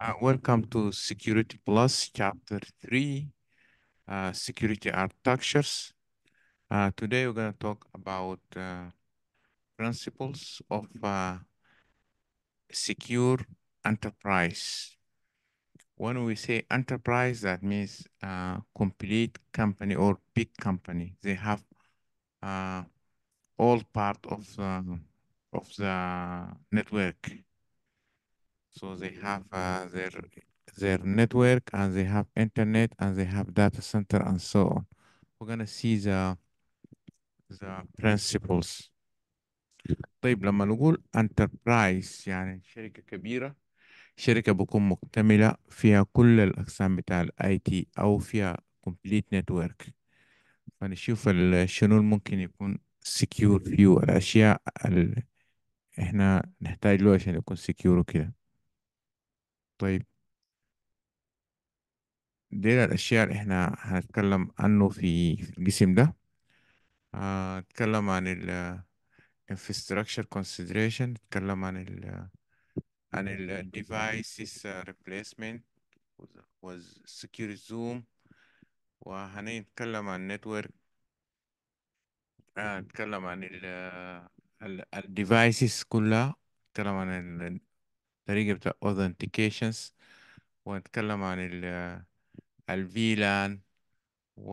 Uh, welcome to Security Plus, Chapter 3, uh, Security Architectures. Uh, today we're going to talk about uh, principles of uh, secure enterprise. When we say enterprise, that means uh, complete company or big company. They have all part of the, of the network So they have uh, their their network and they have internet and they have data center and so on. We're gonna see the the principles. طيب لما نقول enterprise يعني شركة كبيرة شركة بكون مكتملة فيها كل الأقسام بتاع الاي تي أو فيها complete network فنشوف شنو ممكن يكون secure view الأشياء اللي احنا نحتاج له عشان يكون secure وكده طيب دي الأشياء اللي احنا هنتكلم عنه في الجسم ده هنتكلم عن ال infrastructure consideration نتكلم عن ال عن ال devices replacement secure zoom وهنتكلم عن network هنتكلم عن ال ال devices كلها نتكلم عن الطريقة بتاع authentications ونتكلم عن ال الفيلان و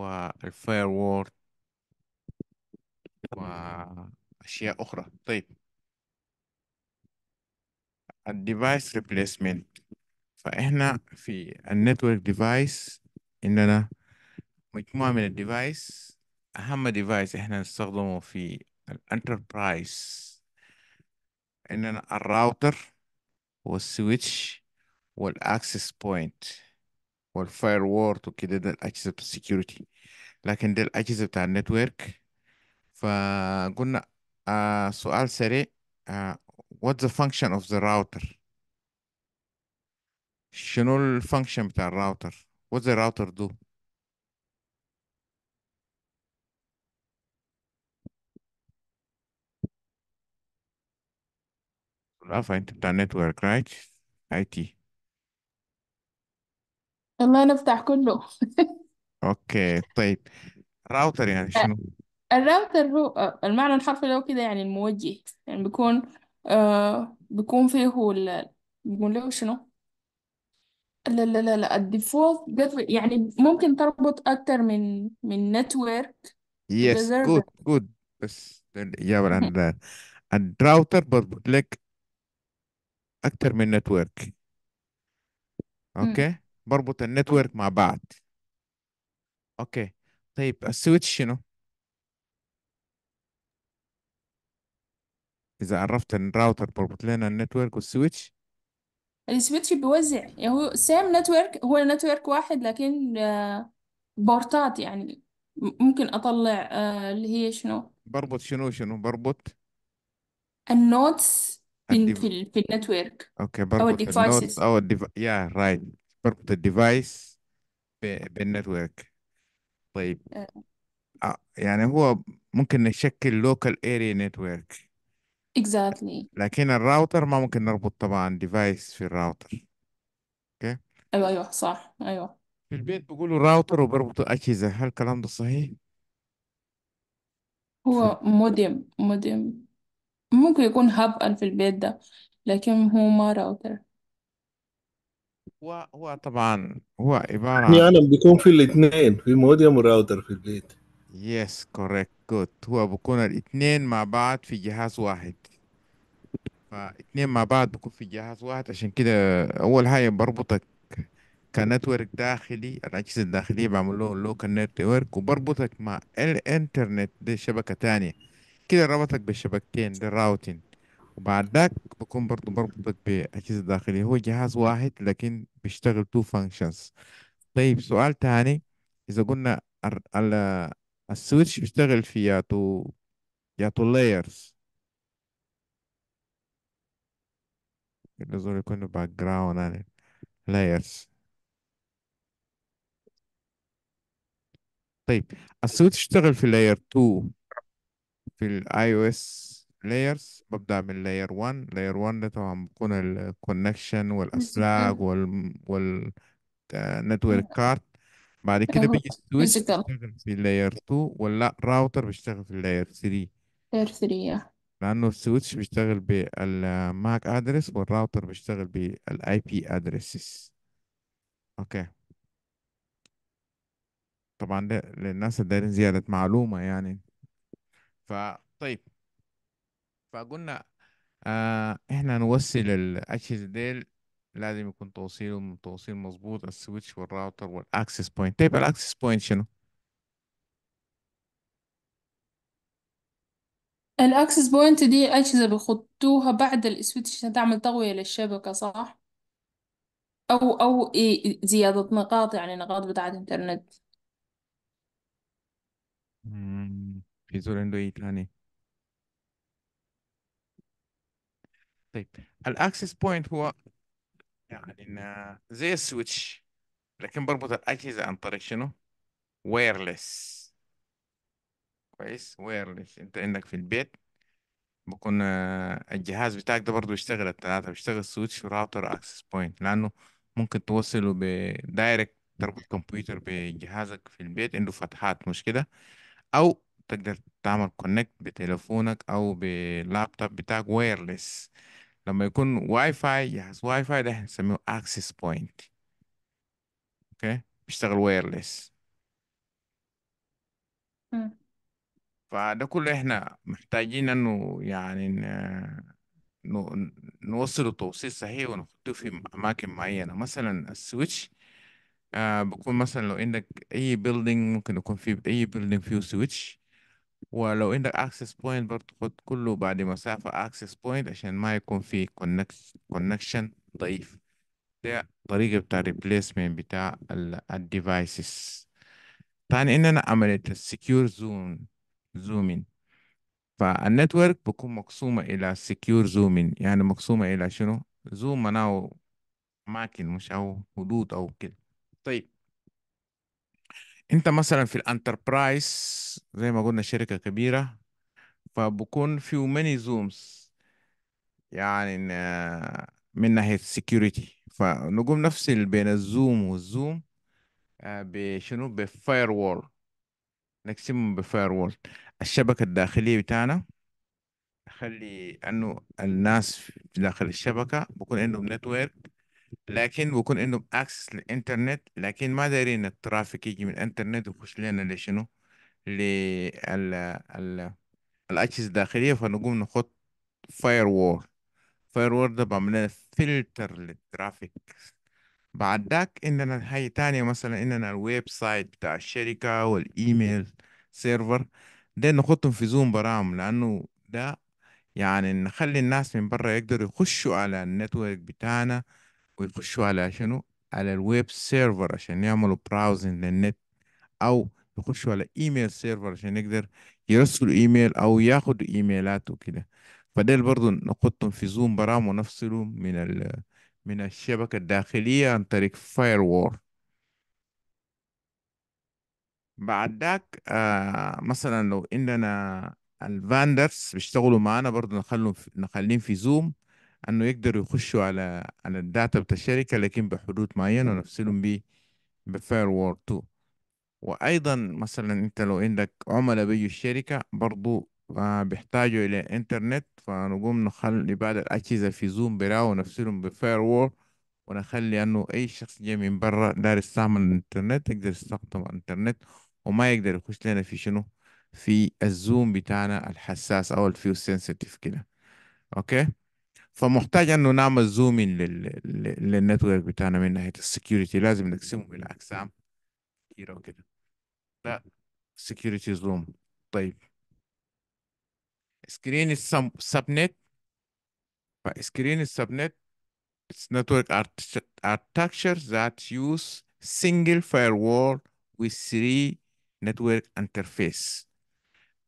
وأشياء أخرى طيب الديفايس ريبليسمنت فإحنا في النتورك ديفايس عندنا مجموعة من الديفايس أهم ديفايس إحنا نستخدمه في الانتربرايز عندنا الراوتر will switch what access point what firewall to get the access to security لكن ده الأجهزة network. النتورك فقلنا uh, سؤال سريع uh, what's the function of the router شنو الفانكشن بتاع router. what's the router do اه أنت بتاع نتورك رايت اي تي الله نفتح كله اوكي طيب راوتر يعني شنو الراوتر هو المعنى الحرفي له كده يعني الموجه يعني بيكون آه بيكون فيه هو ال- بيكون له شنو لا لا لا لا الديفولت يعني ممكن تربط أكتر من من نتورك يس جود وجزر جود بس الإجابة عن الراوتر بربط لك اكثر من نتورك اوكي بربط النتورك مع بعض اوكي طيب السويتش شنو اذا عرفت الراوتر بربط لنا النتورك والسويتش السويتش بيوزع يعني هو سام نتورك هو نتورك واحد لكن آه، بورتات يعني ممكن اطلع آه، اللي هي شنو بربط شنو شنو بربط النوتس في في في النتورك اوكي او بربط النوت الديفايسز او الديف يا رايت بربط الديفايس بالنتورك طيب آه. آه، يعني هو ممكن نشكل لوكال اريا نتورك اكزاكتلي لكن الراوتر ما ممكن نربط طبعا ديفايس في الراوتر اوكي ايوه ايوه صح ايوه في البيت بيقولوا راوتر وبربطوا أجهزة هل الكلام ده صحيح؟ هو مودم مودم ممكن يكون هاب في البيت ده لكن هو ما راوتر هو هو طبعا هو عبارة عن يعني بيكون في الاثنين في موديم وراوتر في البيت يس كوريكت جود هو بكون الاثنين مع بعض في جهاز واحد فاثنين مع بعض بكون في جهاز واحد عشان كده أول حاجة بربطك كنتورك داخلي الأجهزة الداخلية بعمل له لوكال نتورك وبربطك مع الإنترنت دي شبكة تانية كده ربطك بالشبكتين للراوتين وبعد ذاك بكون برضو بربطك بأجهزة داخلية هو جهاز واحد لكن بيشتغل تو فانكشنز طيب سؤال تاني إذا قلنا ال السويتش بيشتغل في يا تو يا تو لايرز لازم يكون باك جراوند لايرز طيب السويتش اشتغل في لاير 2 في الاي او اس لايرز ببدأ من لاير 1 لاير 1 ده طبعا بيكون الكونكشن والأسلاك وال وال نتورك كارت آه. بعد كده بيجي السويتش بيشتغل في لاير 2 ولا راوتر بيشتغل في لاير 3 لاير 3 لأنه السويتش بيشتغل بالماك ادرس والراوتر بيشتغل بالاي بي ادريسز اوكي طبعا ده للناس اللي دايرين زيادة معلومة يعني فطيب فقلنا آه احنا نوصل الاجهزه ديل لازم يكون توصيل توصيل مظبوط السويتش والراوتر والاكسس بوينت طيب الاكسس بوينت شنو الاكسس بوينت دي اجهزه بيخطوها بعد السويتش عشان تعمل تغويه للشبكه صح او او زياده نقاط يعني نقاط بتاعه انترنت مم. resolviendo ahí يعني طيب الاكسس بوينت هو يعني زي السويتش لكن بربط الاجهزه عن طريق شنو؟ ويرلس كويس ويرلس انت عندك في البيت بكون آه، الجهاز بتاعك ده برضه بيشتغل الثلاثه بيشتغل سويتش وراوتر اكسس بوينت لانه ممكن توصله بدايركت تربط كمبيوتر بجهازك في البيت عنده فتحات مش كده او تقدر تعمل كونكت بتليفونك او باللابتوب بتاعك وايرلس لما يكون واي فاي جهاز واي فاي ده نسميه اكسس بوينت اوكي بيشتغل وايرلس فده كله احنا محتاجين انه يعني نوصله توصيل صحيح ونحطه في اماكن معينه مثلا السويتش آه بكون مثلا لو عندك اي بيلدينج ممكن يكون في اي بيلدينج فيه سويتش ولو عندك اكسس بوينت برضه خد كله بعد مسافة اكسس بوينت عشان ما يكون في كونكشن ضعيف ده طريقة بتاع ريبليسمنت بتاع الديفايسز تاني اننا عملت السكيور زوم زومين فالنتورك بكون مقسومة الى سكيور زومين يعني مقسومة الى شنو زوم مناو اماكن مش او حدود او كده طيب انت مثلا في الانتربرايز زي ما قلنا شركه كبيره فبكون في ماني زومز يعني آه، من ناحيه السكيورتي فنقوم نفصل بين الزوم والزوم آه، بشنو بفاير وول نقسمهم بفاير وول الشبكه الداخليه بتاعنا نخلي انه الناس داخل الشبكه بكون عندهم نتورك لكن بكون عندهم اكسس للانترنت لكن ما دايرين الترافيك يجي من الانترنت ويخش لنا لشنو لل ال... الاجهزه الداخليه فنقوم نحط فاير وول فاير وول ده بعمل لنا فلتر للترافيك بعد ذاك عندنا حاجه تانية مثلا عندنا الويب سايت بتاع الشركه والايميل سيرفر ده نحطهم في زوم برام لانه ده يعني نخلي الناس من برا يقدروا يخشوا على النتورك بتاعنا ويخشوا على شنو على الويب سيرفر عشان يعملوا براوزنج للنت او يخشوا على ايميل سيرفر عشان يقدر يرسلوا ايميل او ياخدوا ايميلات وكده فديل برضو نحطهم في زوم برام ونفصلهم من ال من الشبكة الداخلية عن طريق فاير وور بعد ذاك آه مثلا لو عندنا الفاندرز بيشتغلوا معانا برضو نخلهم نخليهم في زوم انه يقدروا يخشوا على على الداتا بتاع الشركه لكن بحدود معينه نفصلهم بيه بفاير وور 2 وايضا مثلا انت لو عندك عملاء بيجوا الشركه برضو آه، بيحتاجوا الى انترنت فنقوم نخلي بعض الاجهزه في زوم براو نفسهم بفاير وور ونخلي انه اي شخص جاي من برا دار يستعمل الانترنت يقدر يستخدم الانترنت وما يقدر يخش لنا في شنو في الزوم بتاعنا الحساس او الفيو سنسيتيف كده اوكي فمحتاج انه نعمل زومين لل... للنتورك بتاعنا من ناحيه السكيورتي لازم نقسمه الى اقسام كثيره وكده ده سكيورتي زوم طيب سكرين السبنت فسكرين نت It's network architecture that use single firewall with three network interface.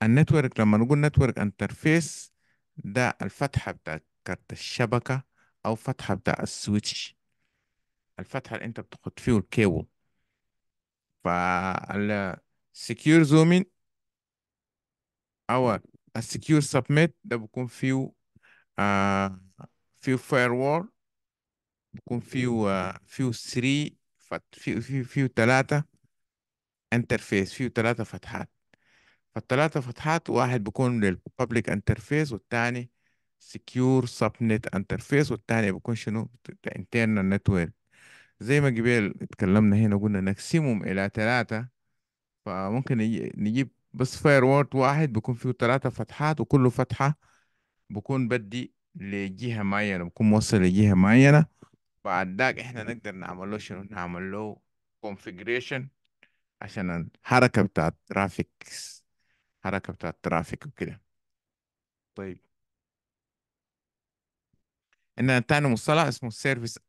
النتورك لما نقول network interface ده الفتحة بتاعت كارت الشبكة أو فتحة بتاع السويتش الفتحة اللي أنت بتحط فيه الكيبل فال secure zooming أو السكيور سبميت ده بيكون فيه آه فيه فايروول بيكون فيه آه فيه 3 فت... فيه فيه فيه 3 انترفيس فيه 3 فتحات فالثلاثة فتحات واحد بيكون للببليك انترفيس والثاني سكيور سب نت انترفيس والتاني بيكون شنو انترنال نتورك زي ما قبل اتكلمنا هنا قلنا نقسمهم الى ثلاثه فممكن نجيب بس فاير وورد واحد بيكون فيه ثلاثه فتحات وكل فتحه بكون بدي لجهه معينه بكون موصل لجهه معينه بعد ذاك احنا نقدر نعمل له شنو نعمل له كونفجريشن عشان الحركه بتاعت ترافيك حركه بتاعت ترافيك وكده طيب عندنا تاني مصطلح اسمه سيرفيس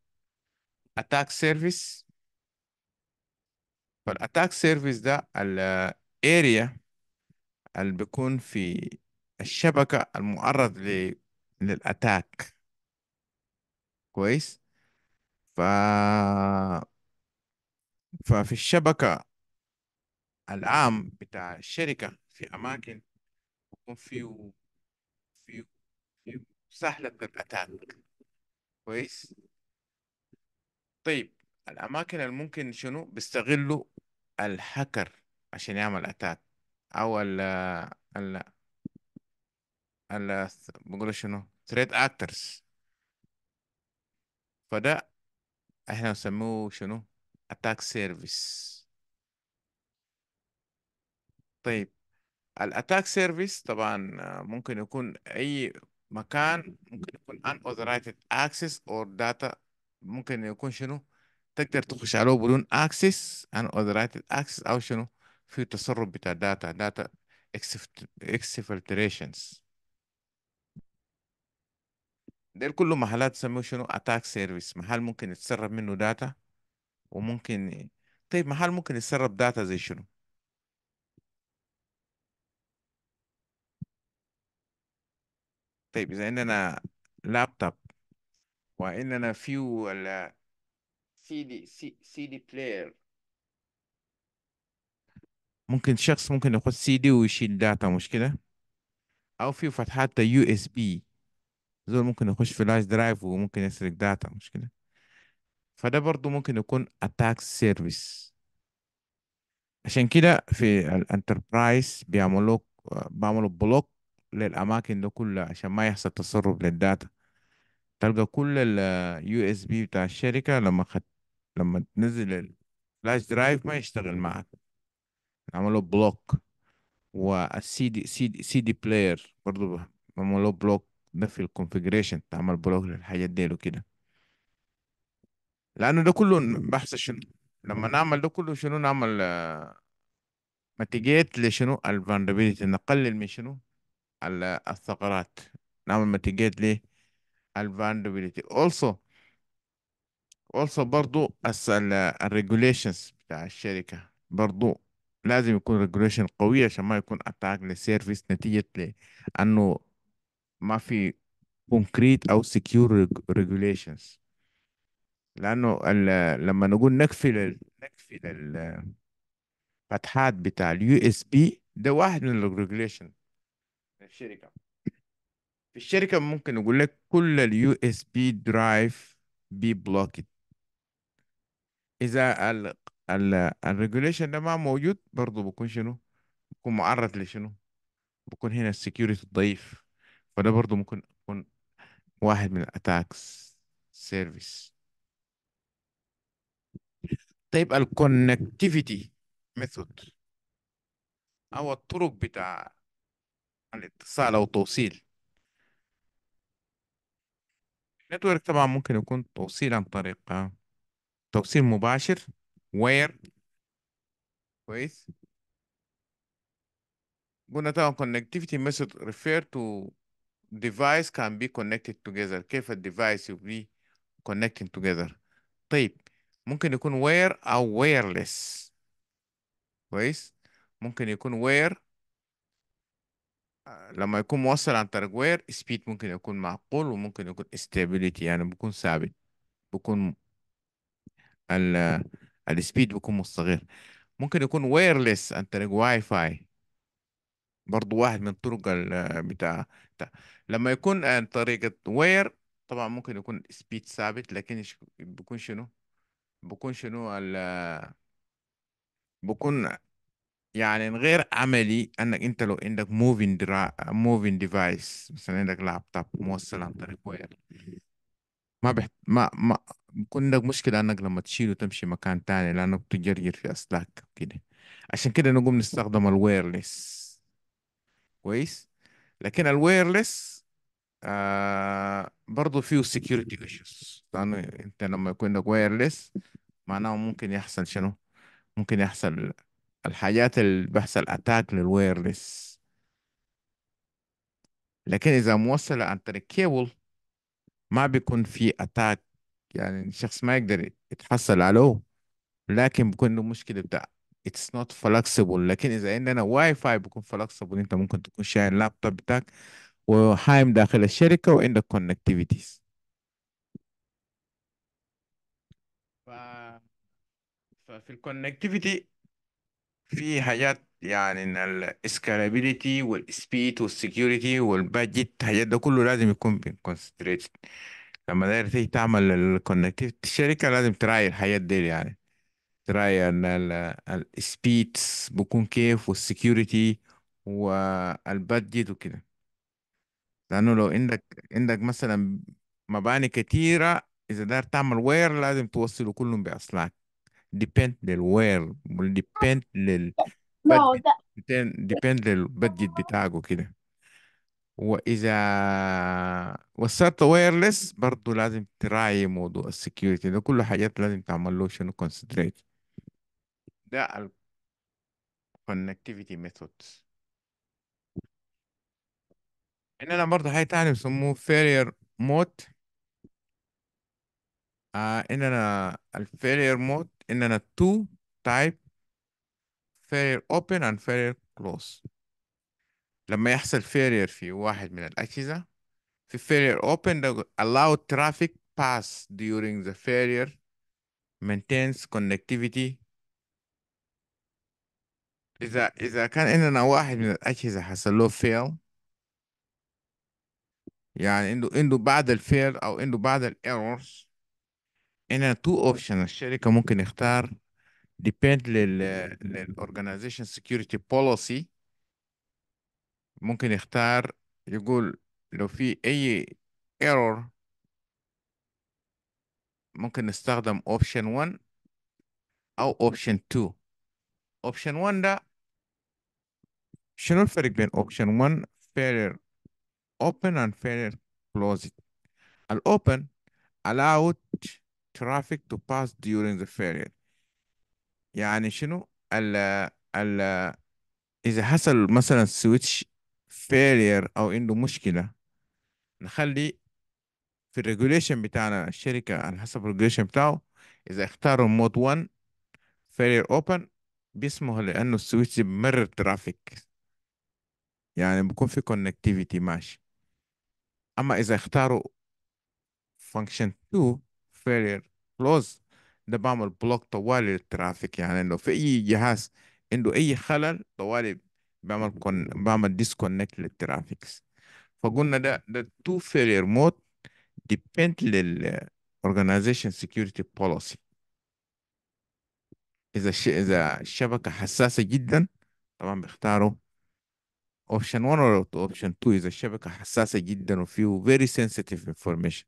اتاك سيرفيس فالاتاك سيرفيس ده الاريا اللي بيكون في الشبكة المعرض للأتاك كويس ف... ففي الشبكة العام بتاع الشركة في أماكن يكون فيه فيه, فيه سهلة الأتاك كويس طيب الأماكن اللي ممكن شنو بيستغلوا الهاكر عشان يعمل أتاك أو ال ال ال بقول شنو ثريت أكترز فده احنا نسموه شنو أتاك سيرفيس طيب الأتاك سيرفيس طبعا ممكن يكون أي مكان ممكن يكون unauthorized access or data ممكن يكون شنو تقدر تخش عليه بدون access unauthorized access او شنو في تسرب بتاع data data exfiltrations ديل كله محلات تسميه شنو attack service محل ممكن يتسرب منه data وممكن طيب محل ممكن يتسرب داتا زي شنو طيب إذا عندنا لابتوب وعندنا فيو ولا سي دي سي, دي بلاير ممكن شخص ممكن يخش سي دي ويشيل داتا مش كده أو فيو فتحات يو اس بي زول ممكن يخش في فلاش درايف وممكن يسرق داتا مش كده فده برضو ممكن يكون اتاك سيرفيس عشان كده في الانتربرايز بيعملوك آه، بيعملوا بلوك للأماكن ده كلها عشان ما يحصل تسرب للداتا تلقى كل اليو اس بي بتاع الشركة لما خد... لما تنزل الفلاش درايف ما يشتغل معك عملوا بلوك والسي دي سي دي, سي دي بلاير برضو عملوا بلوك ده في الكونفيجريشن تعمل بلوك للحاجات دي كده لأنه ده كله بحث شنو لما نعمل ده كله شنو نعمل ميتيجيت آه، لشنو الفولنربيلتي نقلل من شنو على الثغرات نعم، ما تجد لي الفاندبيليتي also also برضو الريجوليشنز بتاع الشركة برضو لازم يكون ريجوليشن قوية عشان ما يكون اتاك للسيرفيس نتيجة لأنه ما في كونكريت أو سكيور ريجوليشنز لأنه لما نقول نقفل نقفل الفتحات بتاع اليو اس بي ده واحد من الريجوليشن في الشركه في الشركه ممكن أقول لك كل اليو اس بي درايف بي بلوكد اذا ال ال الريجوليشن ده ما موجود برضه بكون شنو بكون معرض لشنو بكون هنا السكيورتي ضعيف فده برضه ممكن يكون واحد من الاتاكس سيرفيس طيب الكونكتيفيتي ميثود او الطرق بتاع عن اتصال أو توصيل النتورك طبعا ممكن يكون توصيل عن طريق آه، توصيل مباشر وير كويس قلنا طبعا connectivity method refer to device can be connected together كيف الديفايس be connecting together طيب ممكن يكون wire أو wireless كويس ممكن يكون wire لما يكون موصل عن طريق وير سبيد ممكن يكون معقول وممكن يكون استابيليتي يعني بيكون ثابت بيكون ال السبيد بيكون مستقر ممكن يكون ويرلس عن طريق واي فاي برضو واحد من طرق بتاع, بتاع لما يكون عن طريق وير طبعا ممكن يكون سبيد ثابت لكن بيكون شنو بيكون شنو ال بيكون يعني غير عملي انك انت لو عندك موفين درا... موفين ديفايس مثلا عندك لابتوب موصل عن طريق وير ما بحت... ما ما بكون عندك مشكلة انك لما تشيله تمشي مكان تاني لانك بتجرجر في اسلاك كده عشان كده نقوم نستخدم الوايرلس كويس لكن الوايرلس آه برضه فيه سكيورتي ايشوز لانه انت لما يكون عندك وايرلس معناه ممكن يحصل شنو ممكن يحصل الحاجات اللي بحصل اتاك للويرلس لكن اذا موصله عن طريق كيبل ما بيكون في اتاك يعني الشخص ما يقدر يتحصل عليه لكن بيكون له مشكله بتاع اتس نوت flexible لكن اذا عندنا واي فاي بيكون flexible انت ممكن تكون شايل لابتوب بتاعك وحايم داخل الشركه وعندك كونكتيفيتيز ففي الكونكتيفيتي في حاجات يعني ان الاسكالابيليتي والسبيد والسكيورتي والبادجت الحاجات ده كله لازم يكون كونسيدريت لما داير تيجي تعمل الكونكتيفيتي الشركه لازم تراعي الحاجات دي يعني تراعي ان السبيد بيكون كيف والسكيورتي والبادجت وكده لانه لو عندك عندك مثلا مباني كتيره اذا داير تعمل وير لازم توصله كلهم باسلاك depend لل where depend لل no, depend, للبادجت بتاعك كده واذا وصلت وايرلس برضه لازم تراعي موضوع السكيورتي ده كله حاجات لازم تعمل له شنو كونسيدريت ده ال connectivity methods عندنا برضه حاجة تانية بيسموه failure mode آه عندنا ال failure mode اننا two type failure open and failure close لما يحصل failure في واحد من الأجهزة في failure open allow traffic pass during the failure maintains connectivity إذا إذا كان عندنا واحد من الأجهزة حصل له fail يعني عنده عنده بعض الفيل أو عنده بعض الايرورز هنا تو اوبشن الشركه ممكن يختار depend لل للاورجنايزيشن سكيورتي بوليسي ممكن يختار يقول لو في اي ايرور ممكن نستخدم اوبشن 1 او اوبشن 2 اوبشن 1 ده شنو الفرق بين اوبشن 1 فيلر اوبن اند فيلر كلوزد الاوبن allowed traffic to pass during the failure يعني شنو ال ال إذا حصل مثلا سويتش فيلير أو عنده مشكلة نخلي في الريجوليشن بتاعنا الشركة على حسب الريجوليشن بتاعه إذا اختاروا مود 1 فيلير اوبن بيسمح لأنه السويتش بمرر ترافيك يعني بكون في كونكتيفيتي ماشي أما إذا اختاروا فانكشن 2 فيلير كلوز ده بعمل بلوك طوالي للترافيك يعني لو في اي جهاز عنده اي خلل طوالي بعمل كون بعمل ديسكونكت للترافيكس فقلنا ده ده تو فيلير مود ديبند لل organization security policy اذا الش... اذا الشبكه حساسه جدا طبعا بيختاروا اوبشن 1 ولا اوبشن 2 اذا الشبكه حساسه جدا وفيه very sensitive information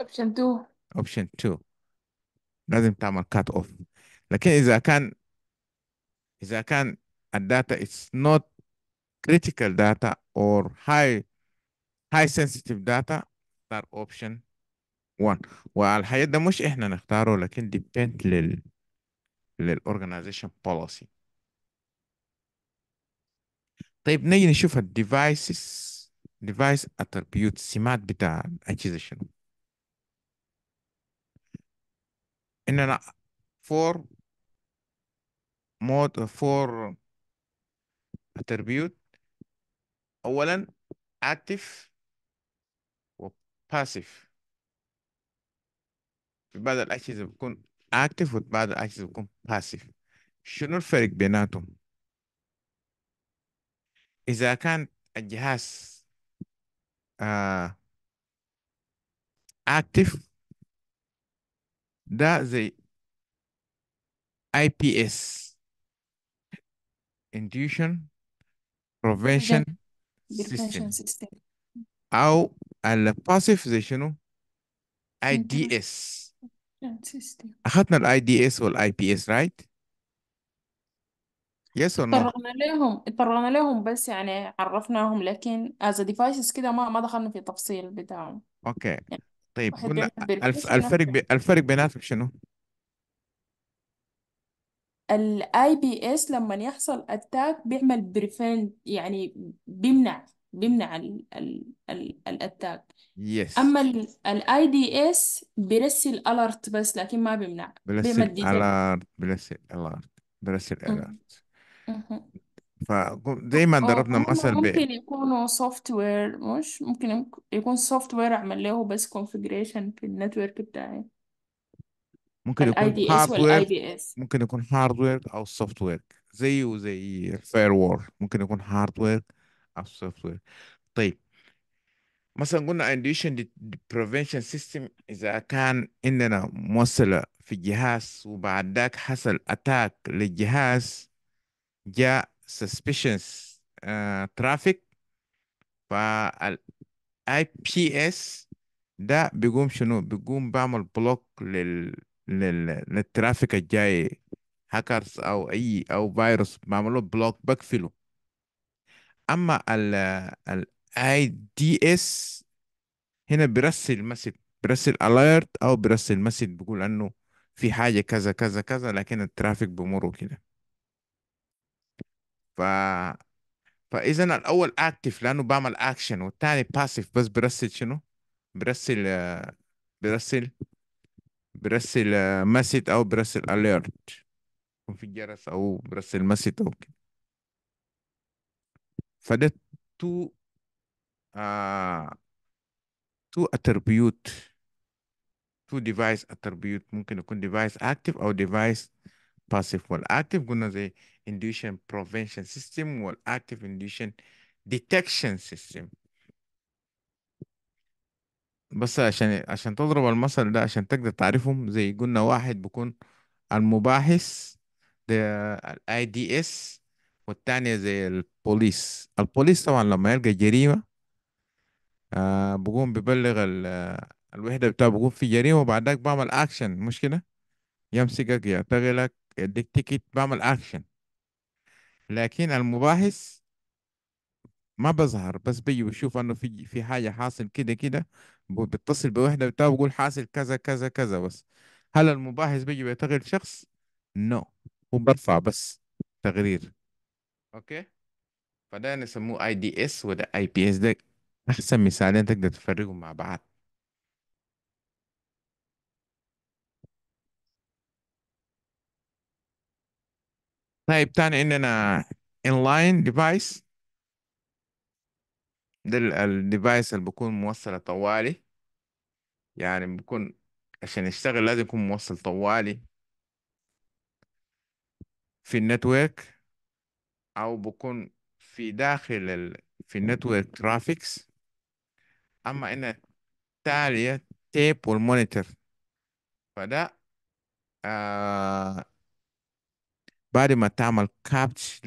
Option two. Option two. لازم تعمل cut off. لكن إذا كان إذا كان الداتا is not critical data or high high sensitive data that option one. والحياة ده مش إحنا نختاره لكن the لل organization policy. طيب نيجي نشوف devices device attributes سمات بتاع acquisition. ان انا for مود for attribute اولا active و passive في بعض الاجهزه بتكون active وفي بعض الاجهزه بتكون passive شنو الفرق بيناتهم اذا كان الجهاز آه active ده زي اي بي اس انديوشن بروفيشن سيستم أو الباسيف زي شنو؟ اي دي اس أخذنا الاي دي اس والاي بي اس رايت يس اور نو اتطرقنا لهم اتطرقنا لهم بس يعني عرفناهم لكن از ديفايسز كده ما ما دخلنا في تفصيل بتاعهم اوكي okay. يعني طيب قلنا الفرق بي... الفرق بيناتهم شنو؟ الاي بي اس لما يحصل اتاك بيعمل بريفنت يعني بيمنع بيمنع الاتاك يس اما الاي دي اس بيرسل الارت بس لكن ما بيمنع بيعمل برسل بيرسل alert بيرسل alert alert فدايما اه ضربنا مثل هم ممكن يكونوا سوفت وير مش ممكن يكون سوفت وير عمل له بس كونفيجريشن في النتورك بتاعي ممكن الاي يكون دي اس هارد والاي هاردوير بي اس ممكن يكون هارد وير او سوفت وير زيه وزي فاير وول ممكن يكون هارد وير او سوفت وير طيب مثلا قلنا انديشن بريفنشن سيستم اذا كان عندنا موصله في الجهاز وبعد ذاك حصل اتاك للجهاز جاء suspicious uh, traffic فال IPS ده بيقوم شنو بيقوم بعمل بلوك لل... لل... للترافيك الجاي هاكرز او اي او فيروس بعمله بلوك بقفله اما ال ال IDS هنا بيرسل مسج بيرسل alert او بيرسل مسج بيقول انه في حاجة كذا كذا كذا لكن الترافيك بمره كده ف فاذا الاول اكتف لانه بعمل اكشن والثاني باسيف بس برسل شنو برسل برسل برسل مسج او برسل اليرت في الجرس او برسل مسج او كده فده تو آه تو اتربيوت تو ديفايس اتربيوت ممكن يكون ديفايس اكتف او ديفايس باسيف والاكتف قلنا زي induction prevention system active induction detection system بس عشان عشان تضرب المثل ده عشان تقدر تعرفهم زي قلنا واحد بكون المباحث ده الاي دي والتانية زي البوليس البوليس طبعا لما يلقى جريمة آه بقوم ببلغ الوحدة بتاعه بقوم في جريمة وبعدك بعمل اكشن مش كده يمسكك يعتقلك يديك تيكت بعمل اكشن لكن المباحث ما بظهر بس بيجي بشوف انه في في حاجه حاصل كده كده بيتصل بوحده بتاعه بقول حاصل كذا كذا كذا بس هل المباحث بيجي بيعتقل شخص؟ نو no. هو بس تقرير اوكي فده نسموه اي دي اس وده اي بي اس ده احسن مثالين تقدر تفرقهم مع بعض طيب تاني عندنا inline device ده الديفايس اللي بيكون موصلة طوالي يعني بيكون عشان يشتغل لازم يكون موصل طوالي في النتورك أو بيكون في داخل ال... في النتورك ترافيكس أما إن التالية تيب والمونيتور فده آه بعد ما تعمل كابتش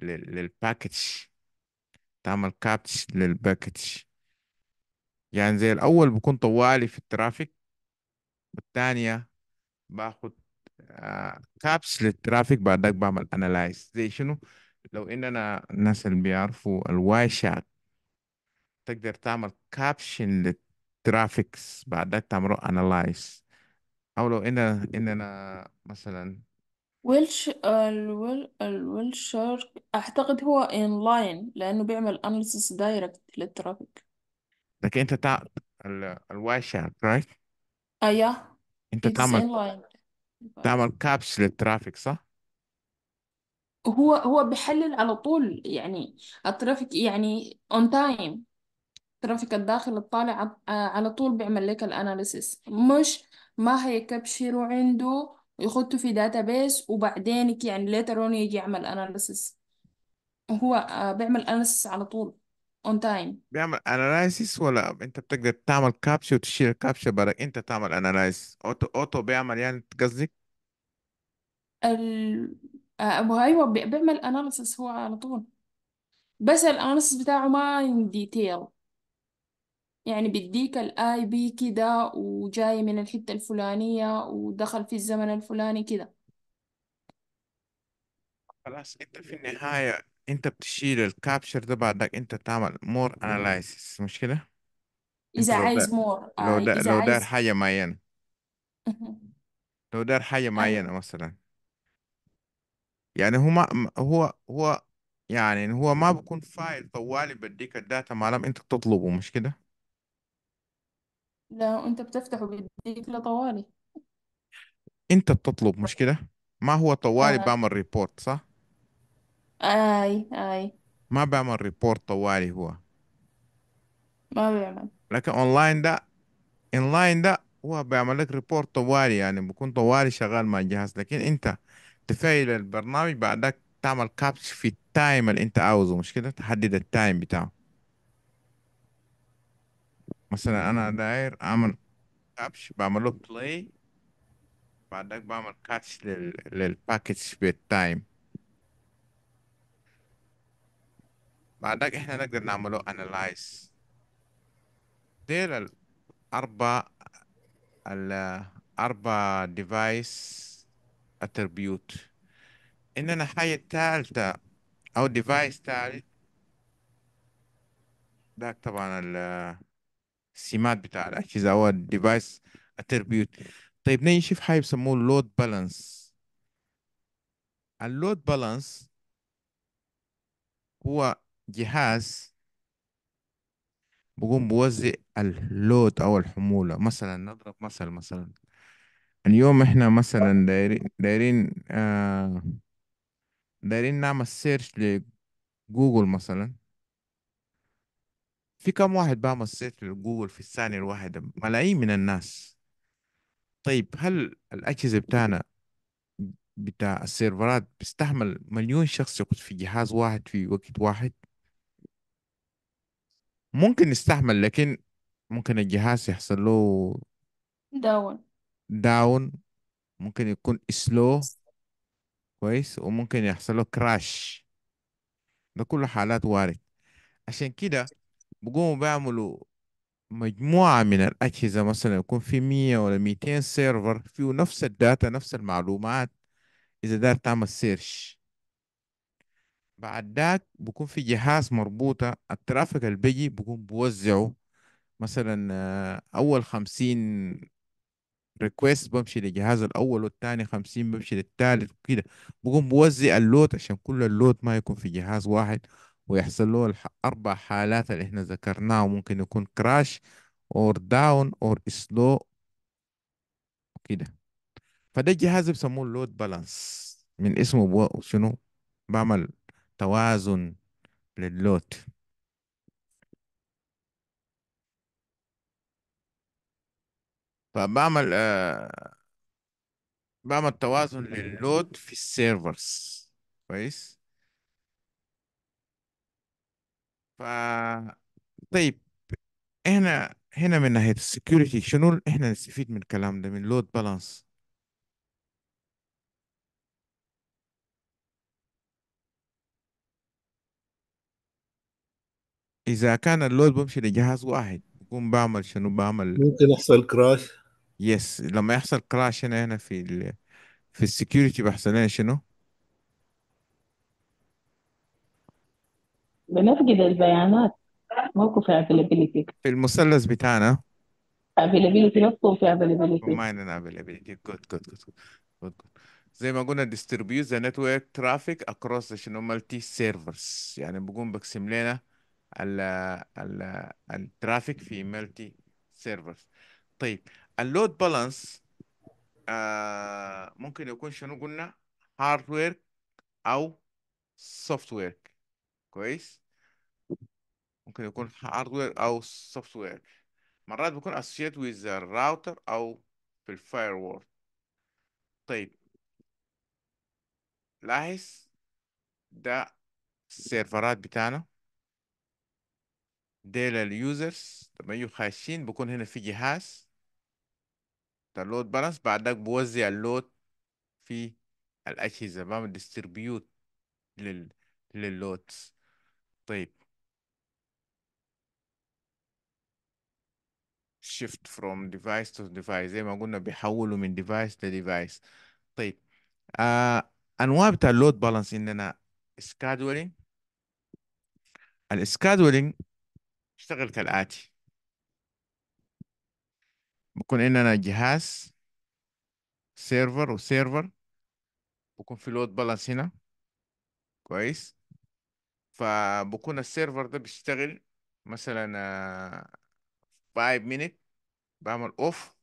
للباكتش تعمل كابتش للباكتش يعني زي الأول بكون طوالي في الترافيك والثانية باخد آه كابس للترافيك بعد بعمل انالايز زي شنو لو اننا الناس اللي بيعرفوا الواي شات تقدر تعمل كابشن للترافيكس بعد تعمله انالايز او لو اننا اننا مثلا ويلش الويل الويلشر اعتقد هو لاين لانه بيعمل اناليسيس دايركت للترافيك لكن انت تع... ال... الواي شارك رايت ايوه انت تعمل تعمل كابس للترافيك صح هو هو بيحلل على طول يعني الترافيك يعني اون تايم الترافيك الداخل الطالع على طول بيعمل لك الاناليسيس مش ما هيكبشروا عنده يحطه في database وبعدين يعني later on يجي يعمل analysis هو آه، بيعمل analysis على طول on time بيعمل اناليسيس ولا انت بتقدر تعمل capture وتشيل capture بدل انت تعمل analysis اوتو اوتو بيعمل يعني قصدك ال... آه، ابو ايوه بيعمل analysis هو على طول بس الاناليسيس بتاعه ما in detail يعني بيديك الاي بي كده وجاي من الحتة الفلانية ودخل في الزمن الفلاني كده خلاص انت في النهاية انت بتشيل الكابشر ده بعدك انت تعمل مور اناليسيس مش كده انت إذا لو دار عايز مور آه، لو آي دار إذا لو دار حاجة معينة لو دار حاجة أيوة. معينة مثلا يعني هو ما هو هو يعني هو ما بكون فايل طوالي بديك الداتا ما انت بتطلبه مش كده لا أنت بتفتح بيديك لطوالي انت بتطلب مش كده ما هو طوالي آه. بعمل ريبورت صح آي آي ما بعمل ريبورت طوالي هو ما بيعمل لكن اونلاين ده اونلاين ده هو بيعمل لك ريبورت طوالي يعني بيكون طوالي شغال مع الجهاز لكن انت تفعل البرنامج بعدك تعمل كابتش في التايم اللي انت عاوزه مش كده تحدد التايم بتاعه مثلا انا داير اعمل كابش بعمل له بلاي بعدك بعمل كاتش لل... للباكج بالتايم بعدك احنا نقدر نعمله انالايز دير الاربع الاربع ديفايس اتربيوت اننا حاجة تالتة او ديفايس تالت ذاك طبعا ال السمات بتاع الاجهزه او الديفايس اتربيوت طيب نيجي نشوف حاجه بيسموه لود بالانس اللود بالانس هو جهاز بقوم بوزع اللود او الحموله مثلا نضرب مثل مثلا اليوم احنا مثلا دايرين دايرين آه دايرين نعمل سيرش لجوجل مثلا في كم واحد بقى مسيت جوجل في الثانية الواحدة ملايين من الناس طيب هل الأجهزة بتاعنا بتاع السيرفرات بيستحمل مليون شخص يقعد في جهاز واحد في وقت واحد ممكن يستحمل لكن ممكن الجهاز يحصل له داون داون ممكن يكون سلو كويس وممكن يحصل له كراش ده كله حالات وارد عشان كده بقوموا بيعملوا مجموعة من الأجهزة مثلا يكون في مية ولا ميتين سيرفر فيه نفس الداتا نفس المعلومات إذا دار تعمل سيرش بعد ذاك بكون في جهاز مربوطة الترافيك اللي بيجي بكون بوزعه مثلا آه، أول خمسين ريكويست بمشي للجهاز الأول والتاني خمسين بمشي للتالت وكده بقوم بوزع اللود عشان كل اللود ما يكون في جهاز واحد ويحصل له أربع حالات اللي احنا ذكرناها ممكن يكون كراش اور داون اور سلو كده فده الجهاز بيسموه لود بالانس من اسمه شنو بعمل توازن لللود فبعمل آه بعمل توازن لللود في السيرفرز كويس ف طيب احنا هنا من ناحية السكيورتي شنو احنا نستفيد من الكلام ده من لود بالانس إذا كان اللود بمشي لجهاز واحد بكون بعمل شنو بعمل ممكن يحصل كراش يس لما يحصل كراش هنا هنا في ال... في السكيورتي بحصل لنا شنو بنفقد البيانات موقف availability في المثلث بتاعنا availability نطلب في availability ما availability good good good good good زي ما قلنا distribute the network traffic across the multi servers يعني بقوم بقسم لنا ال ال الترافيك في مالتي سيرفرز طيب اللود بالانس آه ممكن يكون شنو قلنا هاردوير او سوفت وير كويس ممكن يكون هاردوير او سوفت وير مرات بيكون associated with الراوتر او في الفاير وول طيب لاحظ ده السيرفرات بتاعنا ده لليوزرز لما يجوا خاشين بكون هنا في جهاز ده اللود بالانس بعدك بوزع اللود في الأجهزة بعمل ديستربيوت لل لللودز طيب shift from device to device زي ما قلنا بيحولوا من device to device طيب آه انواع بتاع load balancing اننا scheduling scheduling اشتغل كالاتي بكون عندنا جهاز سيرفر وسيرفر بكون في load balance هنا كويس فبكون السيرفر ده بيشتغل مثلا 5 آه، minutes بعمل اوف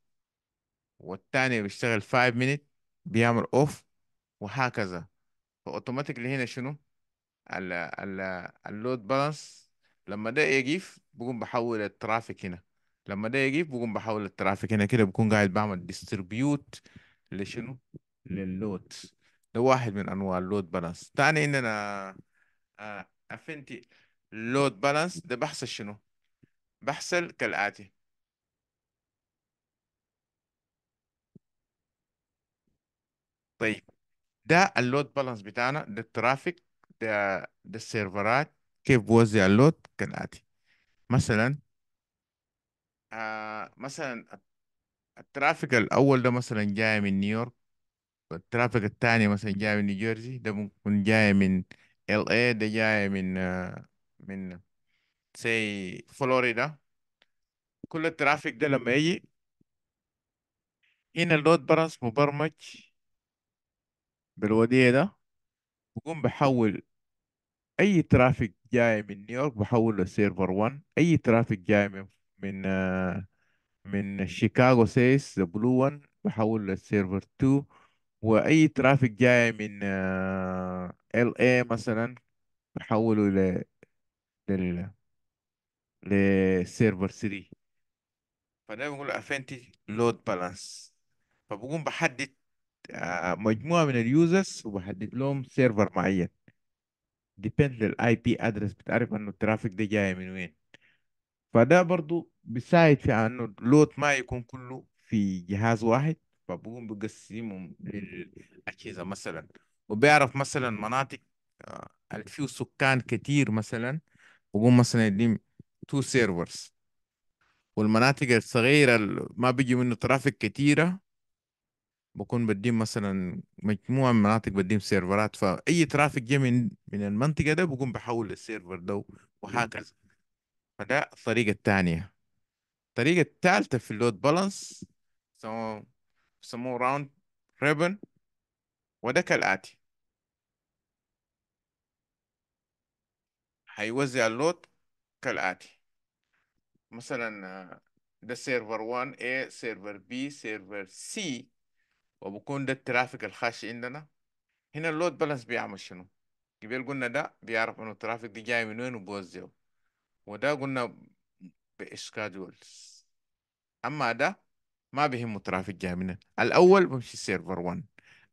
والتاني بيشتغل 5 minute بيعمل اوف وهكذا فاوتوماتيكلي هنا شنو ال ال اللود بالانس لما ده يجيف بقوم بحول الترافيك هنا لما ده يجيف بقوم بحول الترافيك هنا كده بكون قاعد بعمل ديستريبيوت لشنو لللود ده واحد من انواع اللود بالانس تاني اننا افنتي لود بالانس ده بحصل شنو بحصل كالاتي طيب ده اللود بالانس بتاعنا ده الترافيك ده ده السيرفرات كيف بوزع اللود كالآتي مثلا آه مثلا الترافيك الأول ده مثلا جاي من نيويورك والترافيك الثاني مثلا جاي من نيوجيرسي ده ممكن جاي من ال اي ده جاي من آه من سي فلوريدا كل الترافيك ده لما يجي هنا اللود بالانس مبرمج بالوديع ده بقوم بحول اي ترافيك جاي من نيويورك بحوله لسيرفر 1 اي ترافيك جاي من من آه، من شيكاغو سيس بلو 1 بحوله للسيرفر 2 واي ترافيك جاي من ال آه، اي مثلا بحوله ل لل لسيرفر 3 فده بنقول افنتي لود بالانس فبقوم بحدد آه، مجموعه من اليوزرز وبحدد لهم سيرفر معين ديبند للاي بي ادرس بتعرف انه الترافيك ده جاي من وين فده برضو بيساعد في انه اللوت ما يكون كله في جهاز واحد فبقوم بقسمهم للاجهزه مثلا وبيعرف مثلا مناطق آه، اللي فيه سكان كتير مثلا بقوم مثلا يديم تو سيرفرز والمناطق الصغيرة اللي ما بيجي منه ترافيك كتيرة بكون بديم مثلا مجموعه من المناطق بديم سيرفرات فاي ترافيك جاي من من المنطقه ده بكون بحول للسيرفر ده وهكذا فده الطريقه الثانيه الطريقه الثالثه في اللود بالانس سموه سموه راوند ريبن وده كالاتي هيوزع اللود كالآتي مثلا آه، ده سيرفر 1 A سيرفر B سيرفر C وبكون ده الترافيك الخاش عندنا هنا اللود بالانس بيعمل شنو قبل قلنا ده بيعرف انه الترافيك دي جاي من وين وبوزعه وده قلنا بإشكادولز أما ده ما بيهمه ترافيك جاي من الأول بمشي سيرفر 1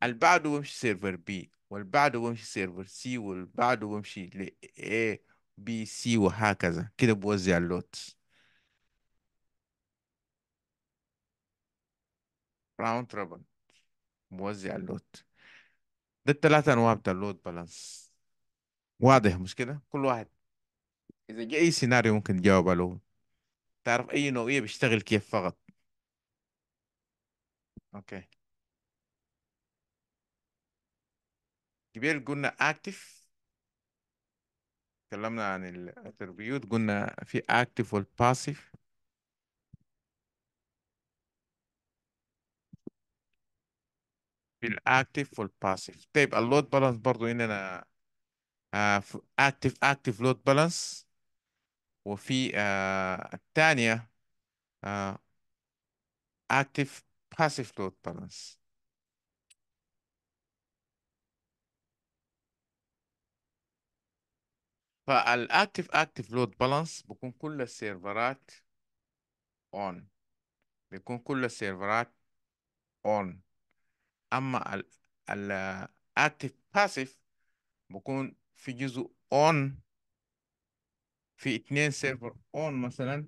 البعد بمشي سيرفر بي والبعد بمشي سيرفر سي والبعد بمشي ل A B C وهكذا كده بوزع اللود راوند روبن موزع اللود ده الثلاثة أنواع بتاع اللود بالانس واضح مش كده كل واحد إذا جاء أي سيناريو ممكن تجاوب له تعرف أي نوعية بيشتغل كيف فقط أوكي كبير قلنا أكتف تكلمنا عن الاتربيوت قلنا في أكتف والباسيف بالاكتف والباسيف طيب اللود بالانس برضو ان انا اكتف اكتف لود بالانس وفي آه الثانيه آه active passive load balance فالاكتف اكتف لود بالانس بكون كل السيرفرات اون بكون كل السيرفرات اون اما ال ال active passive بكون في جزء on في اتنين سيرفر on مثلا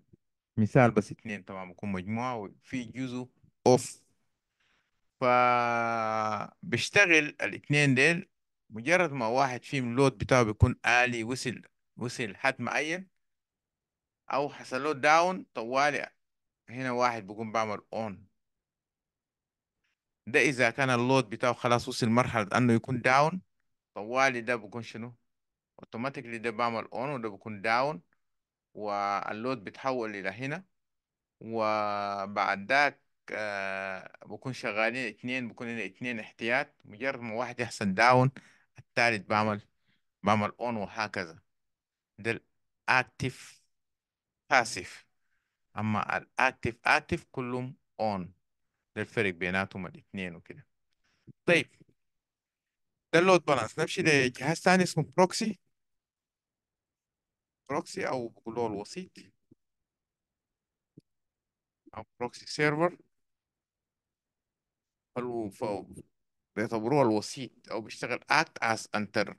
مثال بس اتنين طبعا بكون مجموعة وفي جزء off فبيشتغل الاتنين ديل مجرد ما واحد فيهم لود بتاعه بيكون عالي وصل وصل حد معين او حصل له داون طوالي هنا واحد بيكون بعمل اون ده اذا كان اللود بتاعه خلاص وصل مرحله انه يكون داون طوالي ده بكون شنو اوتوماتيكلي ده بعمل اون وده بكون داون واللود بيتحول الى هنا وبعد ذاك آه بكون شغالين اتنين بكون هنا اتنين احتياط مجرد ما واحد يحصل داون التالت بعمل بعمل اون وهكذا ده الاكتف باسيف اما الاكتف اكتف كلهم اون ده الفرق بيناتهم الاثنين وكده طيب ده اللود بالانس نمشي لجهاز ثاني اسمه بروكسي بروكسي او بقولوا الوسيط او بروكسي سيرفر بيعتبروه الوسيط او بيشتغل act as انتر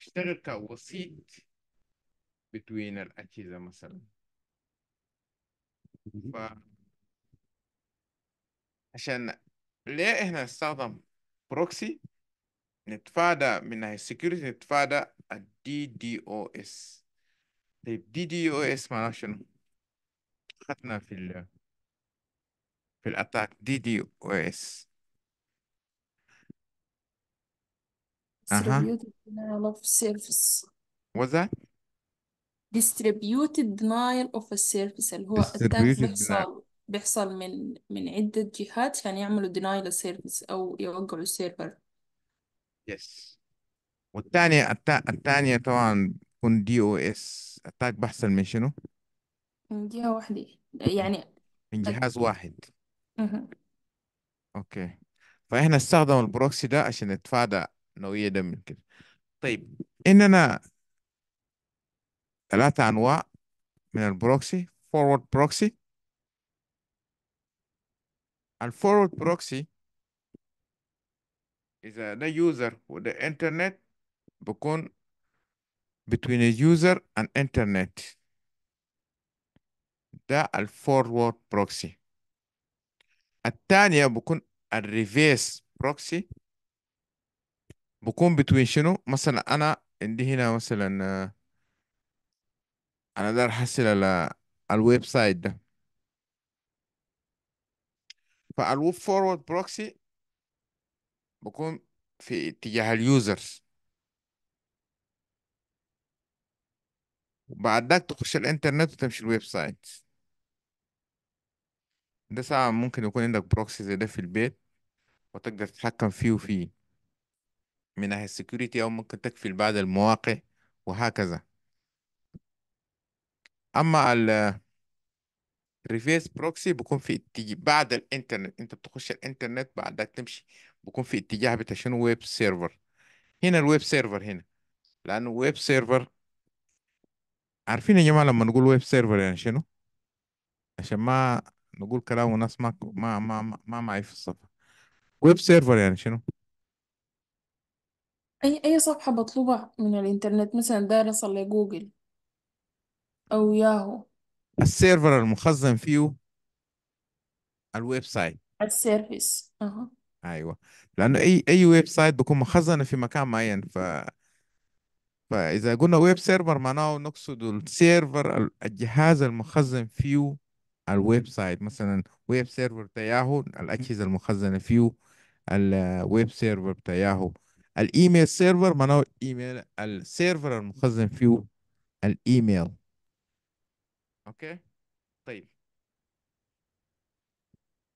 بيشتغل كوسيط between الاجهزه مثلا ف... عشان ليه احنا نستخدم بروكسي نتفادى من ناحية السكيورتي نتفادى الدي دي او اس طيب دي دي او اس معناها شنو؟ اخذنا في ال في الاتاك دي دي او اس اها distributed enough service. What's that? distributed denial of a service اللي هو التاك بيحصل بيحصل من من عدة جهات عشان يعملوا denial of service أو يوقعوا السيرفر يس والثانية الثانية طبعا تكون دي او اس اتاك بحصل من شنو؟ من جهة واحدة يعني من جهاز واحد اوكي فاحنا استخدم البروكسي ده عشان نتفادى نوعية ده من كده طيب اننا ثلاثة أنواع من البروكسي فورورد بروكسي الفورورد بروكسي إذا ده يوزر وده إنترنت بكون between a user and internet ده الفورورد بروكسي الثانية بكون الريفيس بروكسي بكون between شنو مثلا أنا عندي هنا مثلا آه، انا ده احصل على على الويب سايت ده فالويب فورورد بروكسي بكون في اتجاه اليوزرز وبعد ذاك تخش الانترنت وتمشي الويب سايت ده ساعة ممكن يكون عندك بروكسي زي ده في البيت وتقدر تتحكم فيه وفيه من ناحية السكيورتي أو ممكن تقفل بعض المواقع وهكذا اما ال الريفيرس بروكسي بيكون في اتجاه بعد الانترنت انت بتخش الانترنت بعدك تمشي بيكون في اتجاه شنو ويب سيرفر هنا الويب سيرفر هنا لانه ويب سيرفر عارفين يا جماعه لما نقول ويب سيرفر يعني شنو عشان ما نقول كلام وناس ما ما ما ما, ما معي في الصفحه ويب سيرفر يعني شنو اي اي صفحه مطلوبه من الانترنت مثلا دارس على جوجل أو ياهو السيرفر المخزن فيه الويب سايت السيرفيس أه. ايوه لانه اي اي ويب سايت بيكون مخزنه في مكان معين ف فاذا قلنا ويب سيرفر معناه نقصد السيرفر الجهاز المخزن فيه الويب سايت مثلا ويب سيرفر بتاع ياهو الاجهزه المخزنه فيه الويب سيرفر بتاع ياهو الايميل سيرفر معناه الايميل السيرفر المخزن فيه الايميل اوكي طيب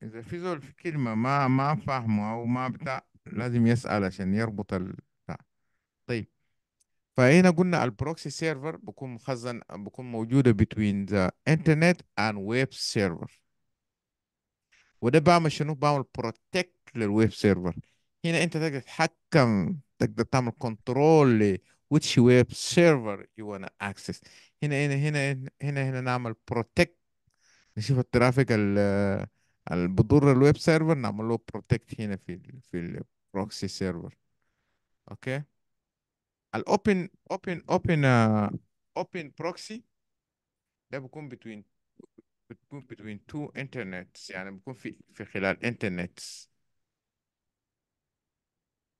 اذا في زول في كلمة ما ما فاهمه او ما بتاع لازم يسأل عشان يربط ال طيب فهنا قلنا البروكسي سيرفر بكون مخزن بكون موجودة between the internet and web server وده بعمل شنو بعمل بروتكت للويب سيرفر هنا انت تقدر تتحكم تقدر تعمل كنترول ل which web server you to access هنا هنا هنا هنا هنا, نعمل بروتكت نشوف الترافيك ال بضر الويب سيرفر نعمله بروتكت هنا في الـ في البروكسي سيرفر اوكي الاوبن اوبن اوبن اوبن بروكسي ده بيكون بين بتكون بين تو انترنت يعني بيكون في في خلال انترنت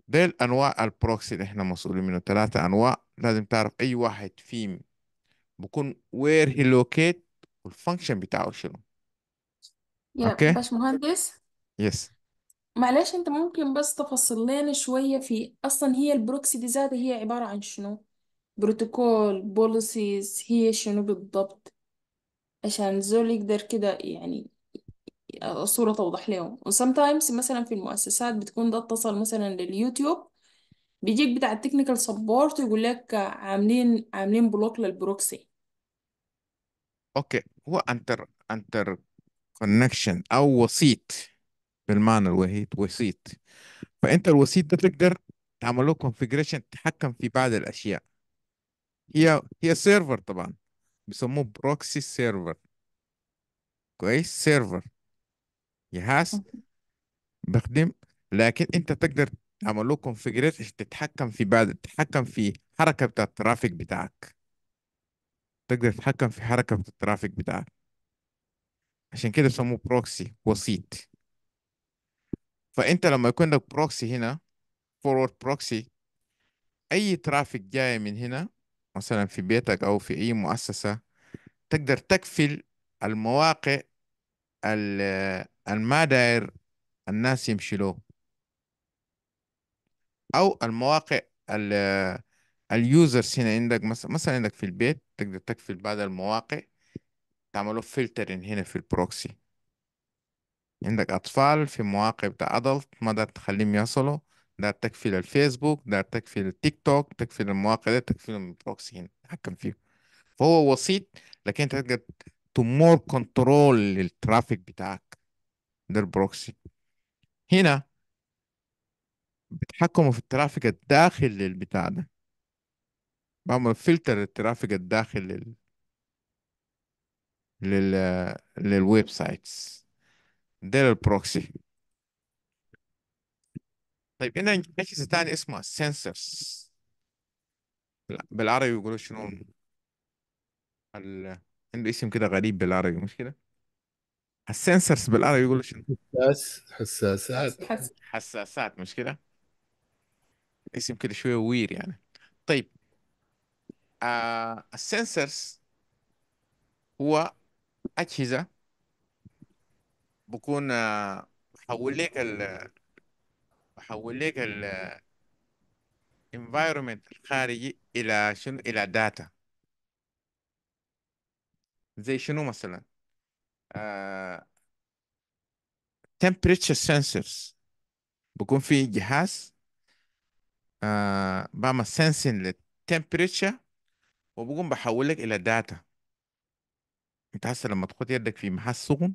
ده الانواع البروكسي اللي احنا مسؤولين منه ثلاثه انواع لازم تعرف اي واحد فيهم بكون وير هي لوكيت والفانكشن بتاعه شنو يا اوكي باشمهندس يس معلش انت ممكن بس تفصل لنا شوية في اصلا هي البروكسي دي ذاتها هي عبارة عن شنو بروتوكول بوليسيز هي شنو بالضبط عشان زول يقدر كده يعني الصورة توضح لهم وسمتايمز مثلا في المؤسسات بتكون ده اتصل مثلا لليوتيوب بيجيك بتاع التكنيكال سبورت ويقول لك عاملين عاملين بلوك للبروكسي اوكي هو انتر انتر كونكشن او وسيط بالمعنى الوحيد وسيط فانت الوسيط ده تقدر تعمل له كونفجريشن تتحكم في بعض الاشياء هي هي سيرفر طبعا بيسموه بروكسي سيرفر كويس سيرفر جهاز بخدم لكن انت تقدر تعمل له كونفجريشن تتحكم في بعض تتحكم في حركه بتاع الترافيك بتاعك تقدر تتحكم في حركة الترافيك بتاعك عشان كده سموه بروكسي وسيط فأنت لما يكون لك بروكسي هنا فورورد بروكسي أي ترافيك جاي من هنا مثلا في بيتك أو في أي مؤسسة تقدر تكفل المواقع الما داير الناس يمشي له أو المواقع اليوزرز هنا عندك مثلا مثلا عندك في البيت تقدر تقفل بعض المواقع تعملوا فلترين هنا في البروكسي عندك أطفال في مواقع بتاع أدلت ما دار تخليهم يصلوا دار تقفل الفيسبوك دار تقفل التيك توك تقفل المواقع دي تقفلهم من البروكسي هنا تتحكم فيه فهو وسيط لكن انت تقدر تمور كنترول للترافيك بتاعك ده البروكسي هنا بتحكموا في الترافيك الداخل للبتاع ده بعمل فلتر الترافيك الداخل لل لل للويب سايتس ده البروكسي طيب هنا أجهزة تانية اسمها sensors بالعربي يقولوا شنو ال... عنده اسم كده غريب بالعربي مش كده السنسرز بالعربي يقولوا شنو حساس حساسات حساسات مش كده اسم كده شوية وير يعني السنسرز آه، هو اجهزه بكون آه، بحول لك ال بحول لك ال آه، environment الخارجي الى شنو الى داتا زي شنو مثلا آه temperature sensors بكون في جهاز آه بعمل sensing للtemperature وبقوم بحولك الى داتا انت هسه لما تحط يدك في محل سخن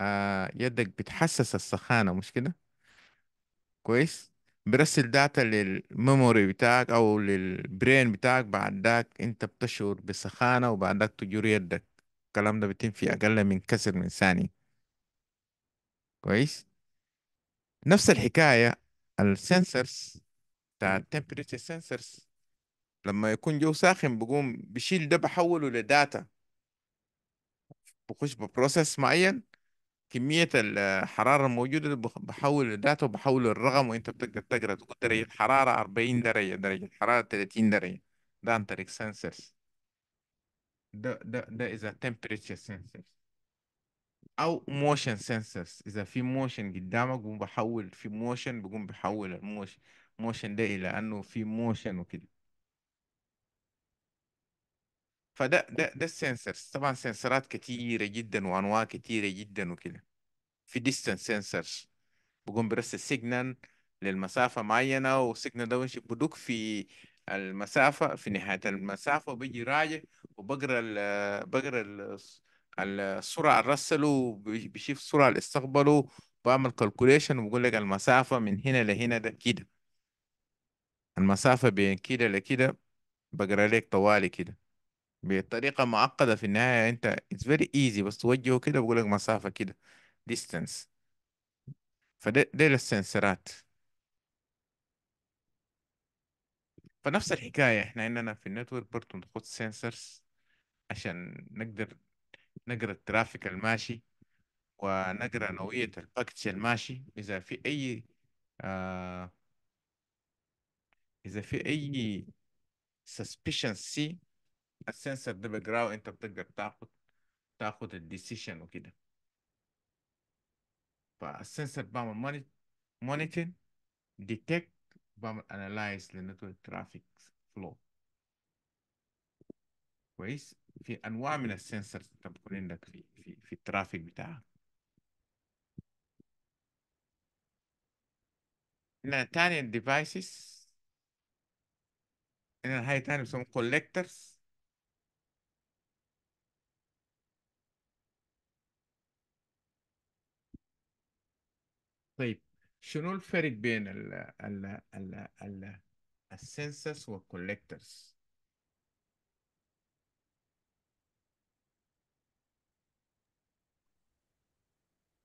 آه يدك بتحسس السخانه مش كده كويس برسل داتا للميموري بتاعك او للبرين بتاعك بعد ذاك انت بتشعر بسخانه وبعد ذاك تجر يدك الكلام ده بيتم في اقل من كسر من ثانيه كويس نفس الحكايه السنسرز بتاع التمبريتشر سنسرز لما يكون جو ساخن بقوم بشيل ده بحوله لداتا بخش ببروسيس معين كمية الحرارة الموجودة بحول الداتا وبحول الرغم وانت بتقدر تقرا تقول درجة حرارة 40 درجة درجة حرارة 30 درجة ده عن طريق سنسرز ده ده ده إذا temperature sensors أو motion sensors إذا في motion قدامك بقوم بحول في motion بقوم بحول الموشن motion ده إلى أنه في motion وكده فده ده ده السنسرز طبعا سنسرات كتيرة جدا وأنواع كتيرة جدا وكده في ديستانس سنسرز بقوم برسل سيجنال للمسافة معينة والسيجنال ده بمشي بدق في المسافة في نهاية المسافة وبيجي راجع وبقرا بقرا ال السرعة رسله بشوف السرعة اللي استقبله بعمل كالكوليشن وبقول لك المسافة من هنا لهنا ده كده المسافة بين كده لكده بقرا لك طوالي كده بطريقه معقده في النهايه يعني انت it's very easy بس توجهه كده بقول لك مسافه كده distance فده السنسرات فنفس الحكايه احنا عندنا في النتورك برضو نخط سنسرز عشان نقدر نقرا الترافيك الماشي ونقرا نوعيه الباكتس الماشي اذا في اي آه اذا في اي suspicion سي السنسر ده بيقراه انت بتقدر تاخد تاخد الديسيشن وكده فالسنسر بعمل مونيتور ديتكت بعمل انالايز للنتورك ترافيك فلو كويس في انواع من السنسر انت بتكون عندك في في في الترافيك بتاعك هنا تاني الديفايسز هنا هاي تاني بسموهم كولكترز طيب شنو الفرق بين ال ال ال ال السنسس والكوليكترز؟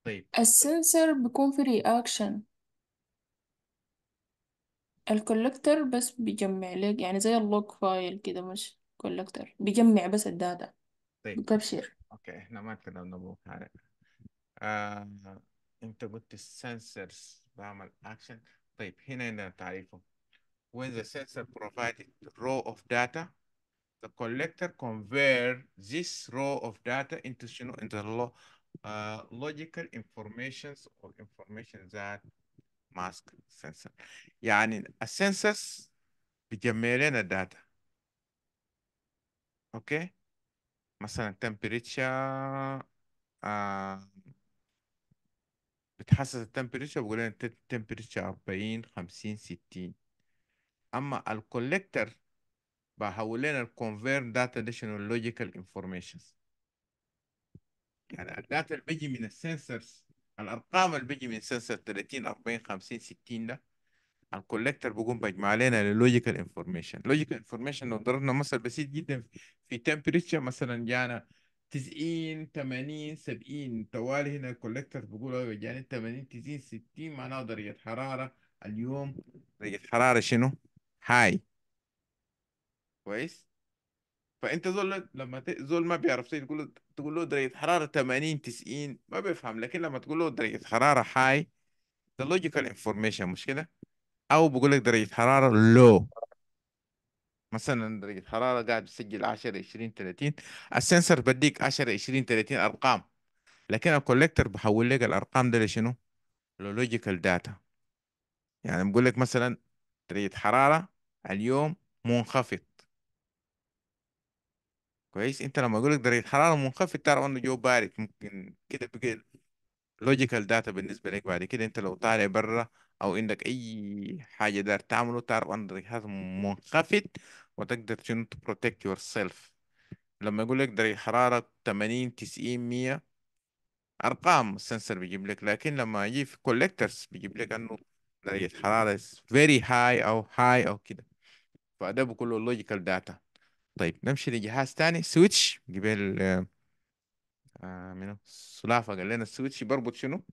طيب السنسر بيكون في رياكشن الكولكتر بس بيجمع لك يعني زي اللوك فايل كده مش كولكتر بيجمع بس الداتا طيب بكبشر اوكي احنا ما تكلمنا بو آه interrupted sensors environment action play Pineda Tarifo. When the sensor provided row of data, the collector convert this row of data into, you into lo uh, logical informations or information that mask sensor. يعني sensors بيجمع لنا داتا. اوكي؟ مثلا temperature uh, بتحسس التمبريتشر بيقول لنا التمبريتشر 40 50 60 اما الكوليكتر بحول لنا الكونفيرت داتا ديشن لوجيكال انفورميشن يعني الداتا اللي بيجي من السنسرز الارقام اللي بيجي من سنسر 30 40 50 60 ده الكوليكتر بيقوم بيجمع لنا اللوجيكال انفورميشن لوجيكال انفورميشن لو ضربنا مثل بسيط جدا في تمبريتشر مثلا جانا 90 80 70 طوالي هنا الكوليكتر بيقول ايوه جاني يعني 80 90 60 معناه درجة حرارة اليوم درجة حرارة شنو؟ هاي كويس؟ فانت زول لما ت... زول ما بيعرف شيء تقول له تقول له درجة حرارة 80 90 ما بيفهم لكن لما تقول له درجة حرارة هاي ده لوجيكال انفورميشن مش كده؟ او بقول لك درجة حرارة لو مثلا درجة حرارة قاعد بسجل 10 20 30 السنسر بديك 10 20 30 أرقام لكن الكوليكتر بحول لك الأرقام دي لشنو؟ لوجيكال داتا يعني بقول لك مثلا درجة حرارة اليوم منخفض كويس انت لما اقول لك درجه حراره منخفض ترى انه جو بارد ممكن كده بقى لوجيكال داتا بالنسبه لك بعد كده انت لو طالع برا او عندك اي حاجه دار تعمله تعرف ان هذا منخفض وتقدر شنو تبروتكت يور سيلف لما يقول لك درجه حراره 80 90 100 ارقام السنسر بيجيب لك لكن لما يجي في كولكترز بيجيب لك انه درجه حراره فيري هاي او هاي او كده فده بكله لوجيكال داتا طيب نمشي لجهاز تاني سويتش قبل آه منو سلافة قال لنا السويتش بربط شنو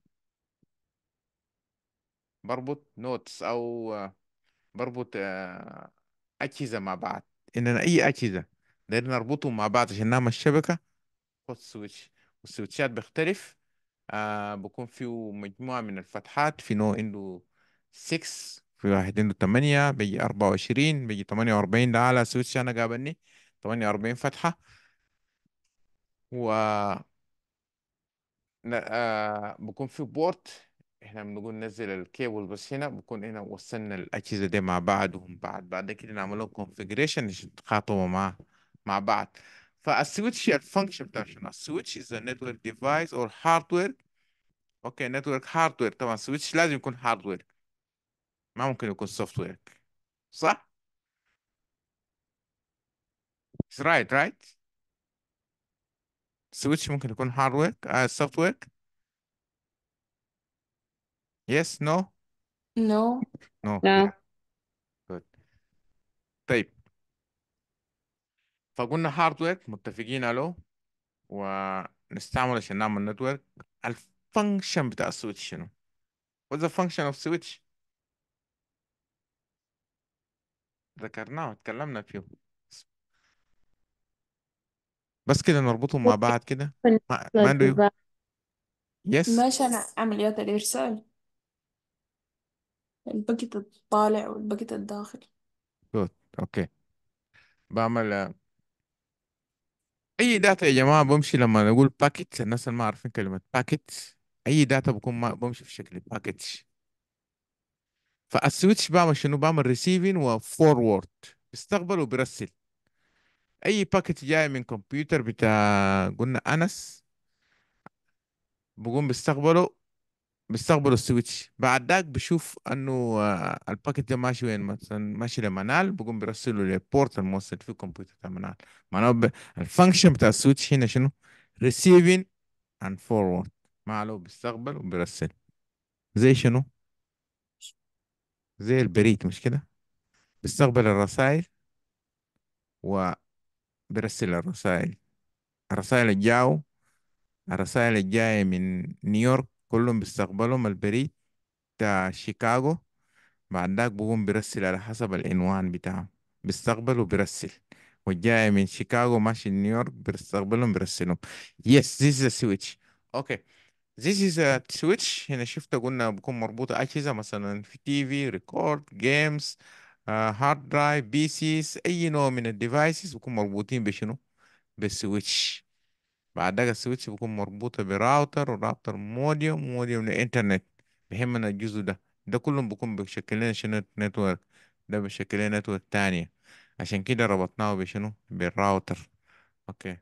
بربط نوتس او بربط آه، اجهزه مع بعض ان انا اي اجهزه دايرين نربطهم مع بعض عشان نعمل الشبكه خد سويتش والسويتشات بيختلف آه بكون فيه مجموعه من الفتحات في نوع عنده 6 في واحد عنده 8 بيجي 24 بيجي 48 ده على سويتش انا قابلني 48 فتحه و آه بكون فيه بورت احنا بنقول ننزل الكيبل بس هنا بكون هنا وصلنا الاجهزه دي مع بعض ومن بعد بعد كده نعمل لهم كونفجريشن يتخاطبوا مع مع بعض فالسويتش الفانكشن بتاع شنو السويتش از نتورك ديفايس اور هاردوير اوكي نتورك هاردوير طبعا السويتش لازم يكون هاردوير ما ممكن يكون سوفت وير صح It's right right السويتش ممكن يكون هاردوير آه سوفت وير Yes, no, No. no. no. Good. طيب فقلنا هاردوير متفقين الو ونستعمل عشان نعمل نتورك الفانكشن بتاع السويتش شنو؟ What's the function of switch؟ ذكرناه اتكلمنا فيه بس كده نربطهم مع بعض كده ما عنده يس yes ماشي انا عمليات الارسال الباكيت الطالع والباكيت الداخل جود اوكي بعمل اي داتا يا جماعه بمشي لما نقول باكيت الناس اللي ما عارفين كلمه باكيت اي داتا بكون ما بمشي في شكل باكيت فالسويتش بعمل شنو بعمل ريسيفين وفورورد بيستقبل وبيرسل اي باكيت جاي من كمبيوتر بتاع قلنا انس بقوم بيستقبله بيستقبلوا السويتش بعد ذاك بشوف انه آه، الباكت ده ماشي وين مثلا ماشي لمنال بقوم برسله للبورت الموصل في كمبيوتر بتاع منال معناه ب... الفانكشن بتاع السويتش هنا شنو؟ ريسيفين اند فورورد ما له بيستقبل وبيرسل زي شنو؟ زي البريد مش كده؟ بيستقبل الرسائل وبرسل الرسائل الرسائل الجاو الرسائل الجاية من نيويورك كلهم بيستقبلهم البريد بتاع شيكاغو بعدك بقوم بيرسل على حسب العنوان بتاعه بيستقبل وبيرسل والجاي من شيكاغو ماشي نيويورك بيستقبلهم بيرسلهم يس ذيس ذا سويتش اوكي ذيس از a switch هنا شفت قلنا بكون مربوطة أجهزة مثلا في تي في ريكورد جيمز هارد درايف بي سيز أي نوع من الديفايسز بكون مربوطين بشنو بالسويتش بعدها السويتش بيكون مربوطة براوتر وراوتر موديوم وموديوم للإنترنت بيهمنا الجزء ده ده كلهم بيكون بيشكل لنا شنو نتورك ده بيشكل لنا نتورك تانية عشان كده ربطناه بشنو بالراوتر اوكي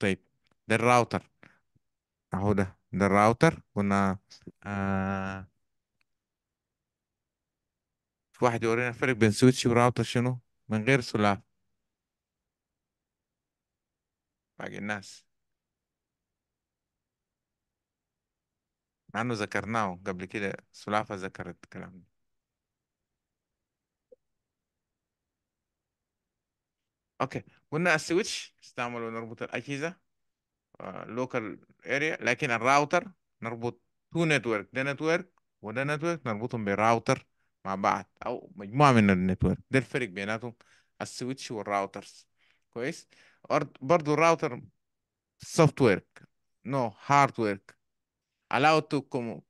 طيب ده الراوتر اهو ده ده الراوتر كنا آه واحد يورينا الفرق بين سويتش وراوتر شنو من غير سلاف باقي الناس عنه ذكرناه قبل كده سلافة ذكرت الكلام ده اوكي قلنا السويتش نستعمله نربط الاجهزه لوكال آه، اريا لكن الراوتر نربط تو نتورك ده نتورك وده نتورك نربطهم براوتر مع بعض او مجموعه من النتورك ده الفرق بيناتهم السويتش والراوترز كويس برضه الراوتر سوفت وير نو هارد وير allow to com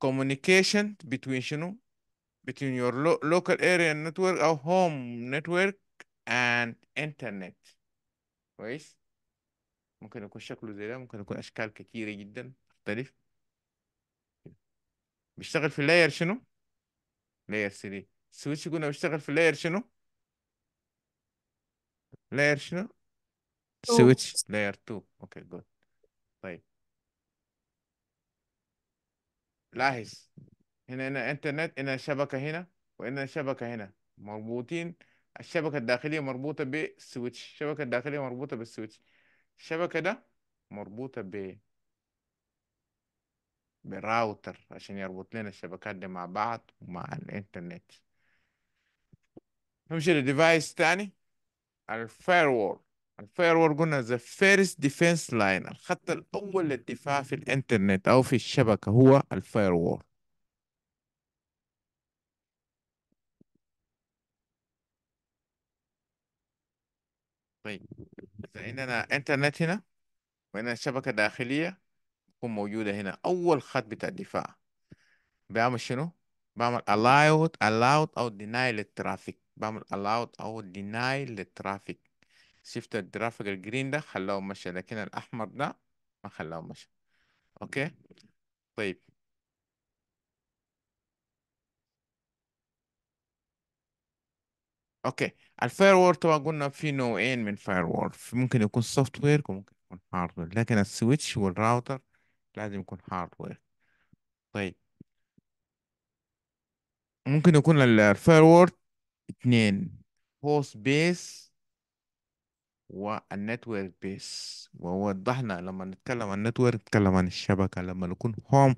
communication between you know, between your lo local area network or home network and internet كويس ممكن يكون شكله زي ده ممكن يكون أشكال كثيره جدا مختلف بيشتغل في اللاير شنو لاير 3 سويتش قلنا بيشتغل في اللاير شنو لاير شنو سويتش لاير 2 اوكي جود طيب لاحظ هنا هنا انترنت هنا شبكة هنا وهنا شبكة هنا مربوطين الشبكة الداخلية مربوطة بالسويتش الشبكة الداخلية مربوطة بالسويتش الشبكة ده مربوطة ب براوتر عشان يربط لنا الشبكات دي مع بعض ومع الانترنت نمشي لديفايس تاني الفايروول الفاير قلنا ذا فيرست ديفنس لاين الخط الأول للدفاع في الإنترنت أو في الشبكة هو الفاير وول طيب إذا إنترنت هنا وعندنا شبكة داخلية تكون موجودة هنا أول خط بتاع الدفاع بعمل شنو؟ بعمل allowed allowed أو deny للترافيك بعمل allowed أو deny للترافيك شفت الجرافيك الجرين ده خلاه مشى لكن الأحمر ده ما خلاه مشى أوكي طيب اوكي الفاير وول طبعا قلنا في نوعين من فاير وول ممكن يكون سوفت وير وممكن يكون هارد وير لكن السويتش والراوتر لازم يكون هارد وير طيب ممكن يكون الفاير وول اثنين هوست بيس والنتورك بيس ووضحنا لما نتكلم عن النتورك نتكلم عن الشبكة لما نكون هوم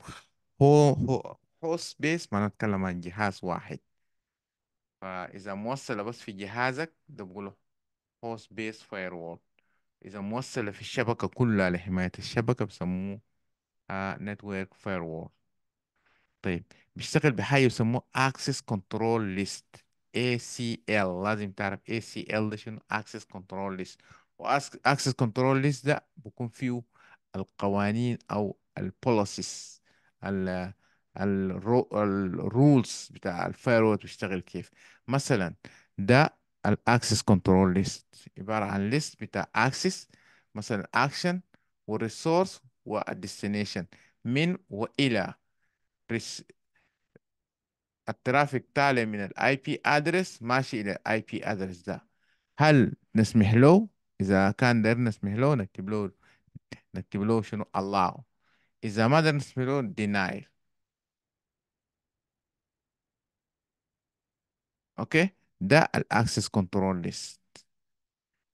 هو هو هوست بيس ما نتكلم عن جهاز واحد فإذا موصلة بس في جهازك ده بقوله هوست بيس وول إذا موصلة في الشبكة كلها لحماية الشبكة بسموه نتورك فاير وول طيب بيشتغل بحاجة يسموه اكسس كنترول ليست ACL لازم تعرف ACL ده شنو Access Control List واكسس كنترول ليست ده بيكون فيه القوانين او البوليسيز الرولز بتاع الفايروال بيشتغل كيف مثلا ده الاكسس كنترول ليست عباره عن ليست بتاع اكسس مثلا اكشن والريسورس والديستنيشن من والى الترافيك طالع من الاي بي ادرس ماشي الى الاي بي ادرس ده هل نسمح له اذا كان داير نسمح له نكتب له نكتب له شنو allow اذا ما داير نسمح له deny اوكي ده الاكسس كنترول ليست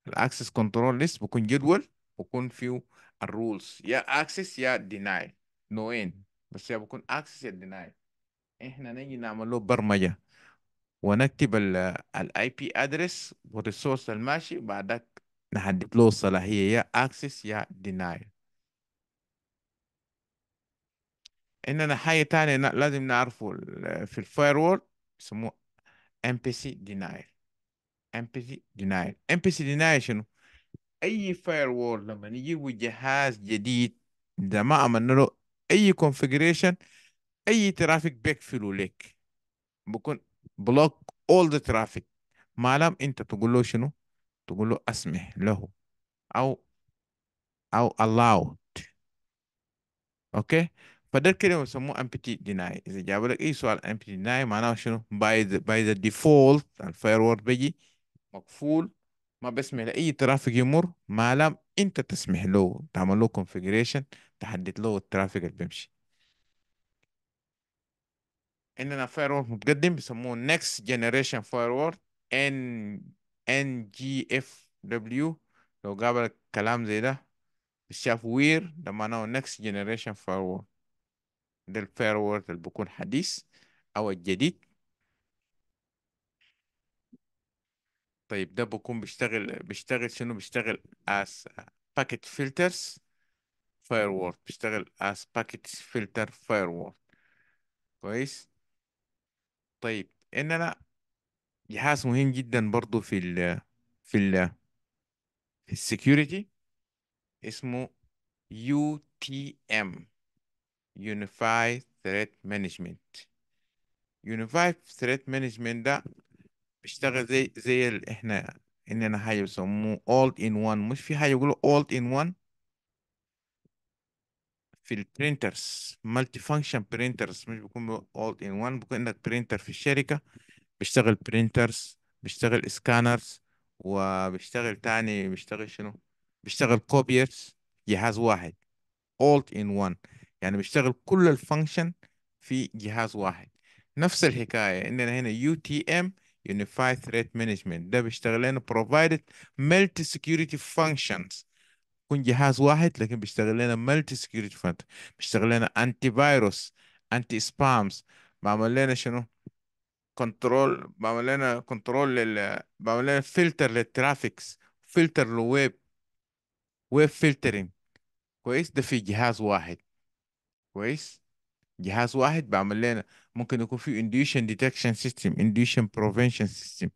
الاكسس كنترول ليست بكون جدول بكون فيه الرولز يا اكسس يا denial نوين بس يا بكون اكسس يا denial احنا نيجي نعمل له برمجه ونكتب الاي بي ادرس والريسورس الماشي بعدك نحدد له الصلاحيه يا اكسس يا دينايل اننا حاجه تانية لازم نعرفه في وول يسموه MPC denial MPC denial MPC denial شنو اي وول لما يجي جهاز جديد اذا ما عملنا له اي configuration اي ترافيك بيقفلوا لك بكون بلوك اول ذا ترافيك ما لم انت تقول له شنو تقول له اسمح له او او allowed اوكي فده كده بيسموه امبتي ديناي اذا جاب لك اي سؤال امبتي ديناي معناه شنو باي ذا باي ذا ديفولت الفاير وورد بيجي مقفول ما بسمح لاي ترافيك يمر ما لم انت تسمح له تعمل له كونفجريشن تحدد له الترافيك اللي بيمشي عندنا فاير متقدم بيسموه نكست جنريشن فاير وول ان ان جي اف دبليو لو قابل كلام زي ده شاف وير ده معناه نكست جنريشن فاير ده الفاير اللي بيكون حديث او الجديد طيب ده بكون بيشتغل بيشتغل شنو بيشتغل as packet filters firewall بيشتغل as packet filter firewall كويس طيب ان انا جهاز مهم جدا برضو في ال في ال في السكيورتي اسمه UTM Unified Threat Management Unified Threat Management ده بيشتغل زي زي احنا عندنا حاجة بيسموه All in One مش في حاجة بيقولوا All in One في البرينترز مالتي فانكشن برينترز مش بيكون اول ان وان بيكون عندك برينتر في الشركه بيشتغل برينترز بيشتغل سكانرز وبيشتغل تاني بيشتغل شنو بيشتغل كوبيرز جهاز واحد all in one يعني بيشتغل كل الفانكشن في جهاز واحد نفس الحكاية عندنا هنا UTM Unified Threat Management ده بيشتغل لنا provided multi security functions يكون جهاز واحد لكن بيشتغل لنا مالتي سكيورتي فرونت بيشتغل لنا انتي فيروس انتي سبامز بعمل لنا شنو كنترول بعمل لنا كنترول لل بعمل لنا فلتر للترافيكس فلتر للويب ويب فلترين كويس ده في جهاز واحد كويس جهاز واحد بعمل لنا ممكن يكون في induction detection system induction prevention system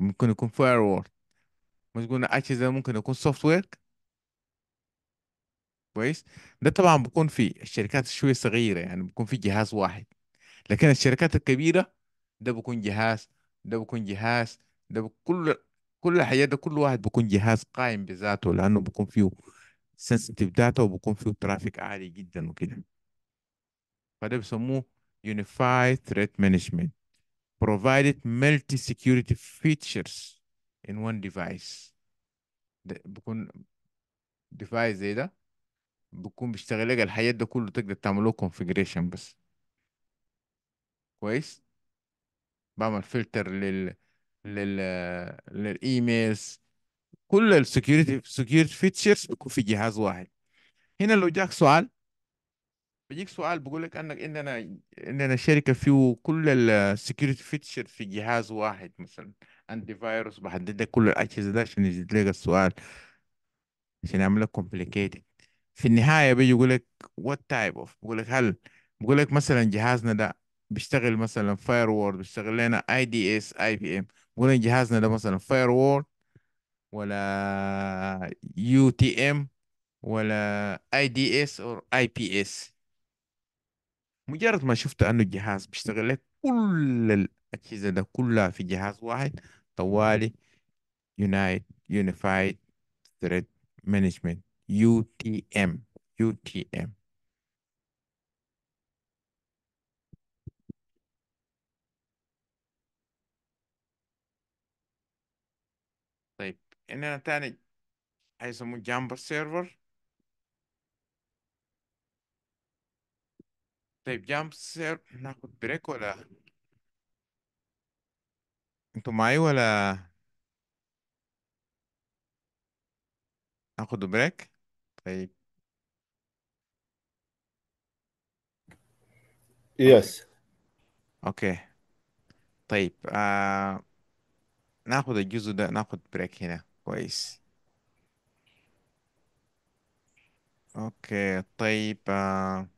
ممكن يكون وورد مش قلنا اتش زي ممكن يكون سوفت وير كويس ده طبعا بيكون في الشركات شويه صغيره يعني بيكون في جهاز واحد لكن الشركات الكبيره ده بيكون جهاز ده بيكون جهاز ده بكل كل الحاجات ده كل واحد بيكون جهاز قائم بذاته لانه بيكون فيه سنسيتيف داتا وبيكون فيه ترافيك عالي جدا وكده فده بيسموه Unified Threat Management provided multi security features in one device ده بكون ديفايس زي ده بكون بيشتغل لك الحاجات ده كله تقدر تعمله configuration بس كويس بعمل فلتر لل لل للايميلز كل السكيورتي سكيورتي فيتشرز بيكون في جهاز واحد هنا لو جاك سؤال بيجيك سؤال بيقول لك انك عندنا عندنا شركه فيه كل السكيورتي فيتشرز في جهاز واحد مثلا عندي فيروس بحدد لك كل الاجهزه ده عشان يزيد لك السؤال عشان يعمل لك كومبليكيتد في النهايه بيجي يقول لك وات تايب اوف بيقول لك هل بيقول لك مثلا جهازنا ده بيشتغل مثلا فاير وورد بيشتغل لنا اي دي اس اي بي ام بيقول لك جهازنا ده مثلا فاير وورد ولا يو تي ام ولا اي دي اس او اي بي اس مجرد ما شفت انه الجهاز بيشتغل لك كل الأجهزة ده كلها في جهاز واحد طوالي يونايت يونيفايد ثريد مانجمنت يو تي ام يو تي ام طيب عندنا تاني هيسموه جامبر سيرفر طيب جامب سيرفر ناخد بريك ولا انتوا معايا ولا اخدوا بريك طيب اوكي Yes. اوكي طيب آه... ناخد الجزء ده ناخد بريك هنا كويس اوكي طيب آه...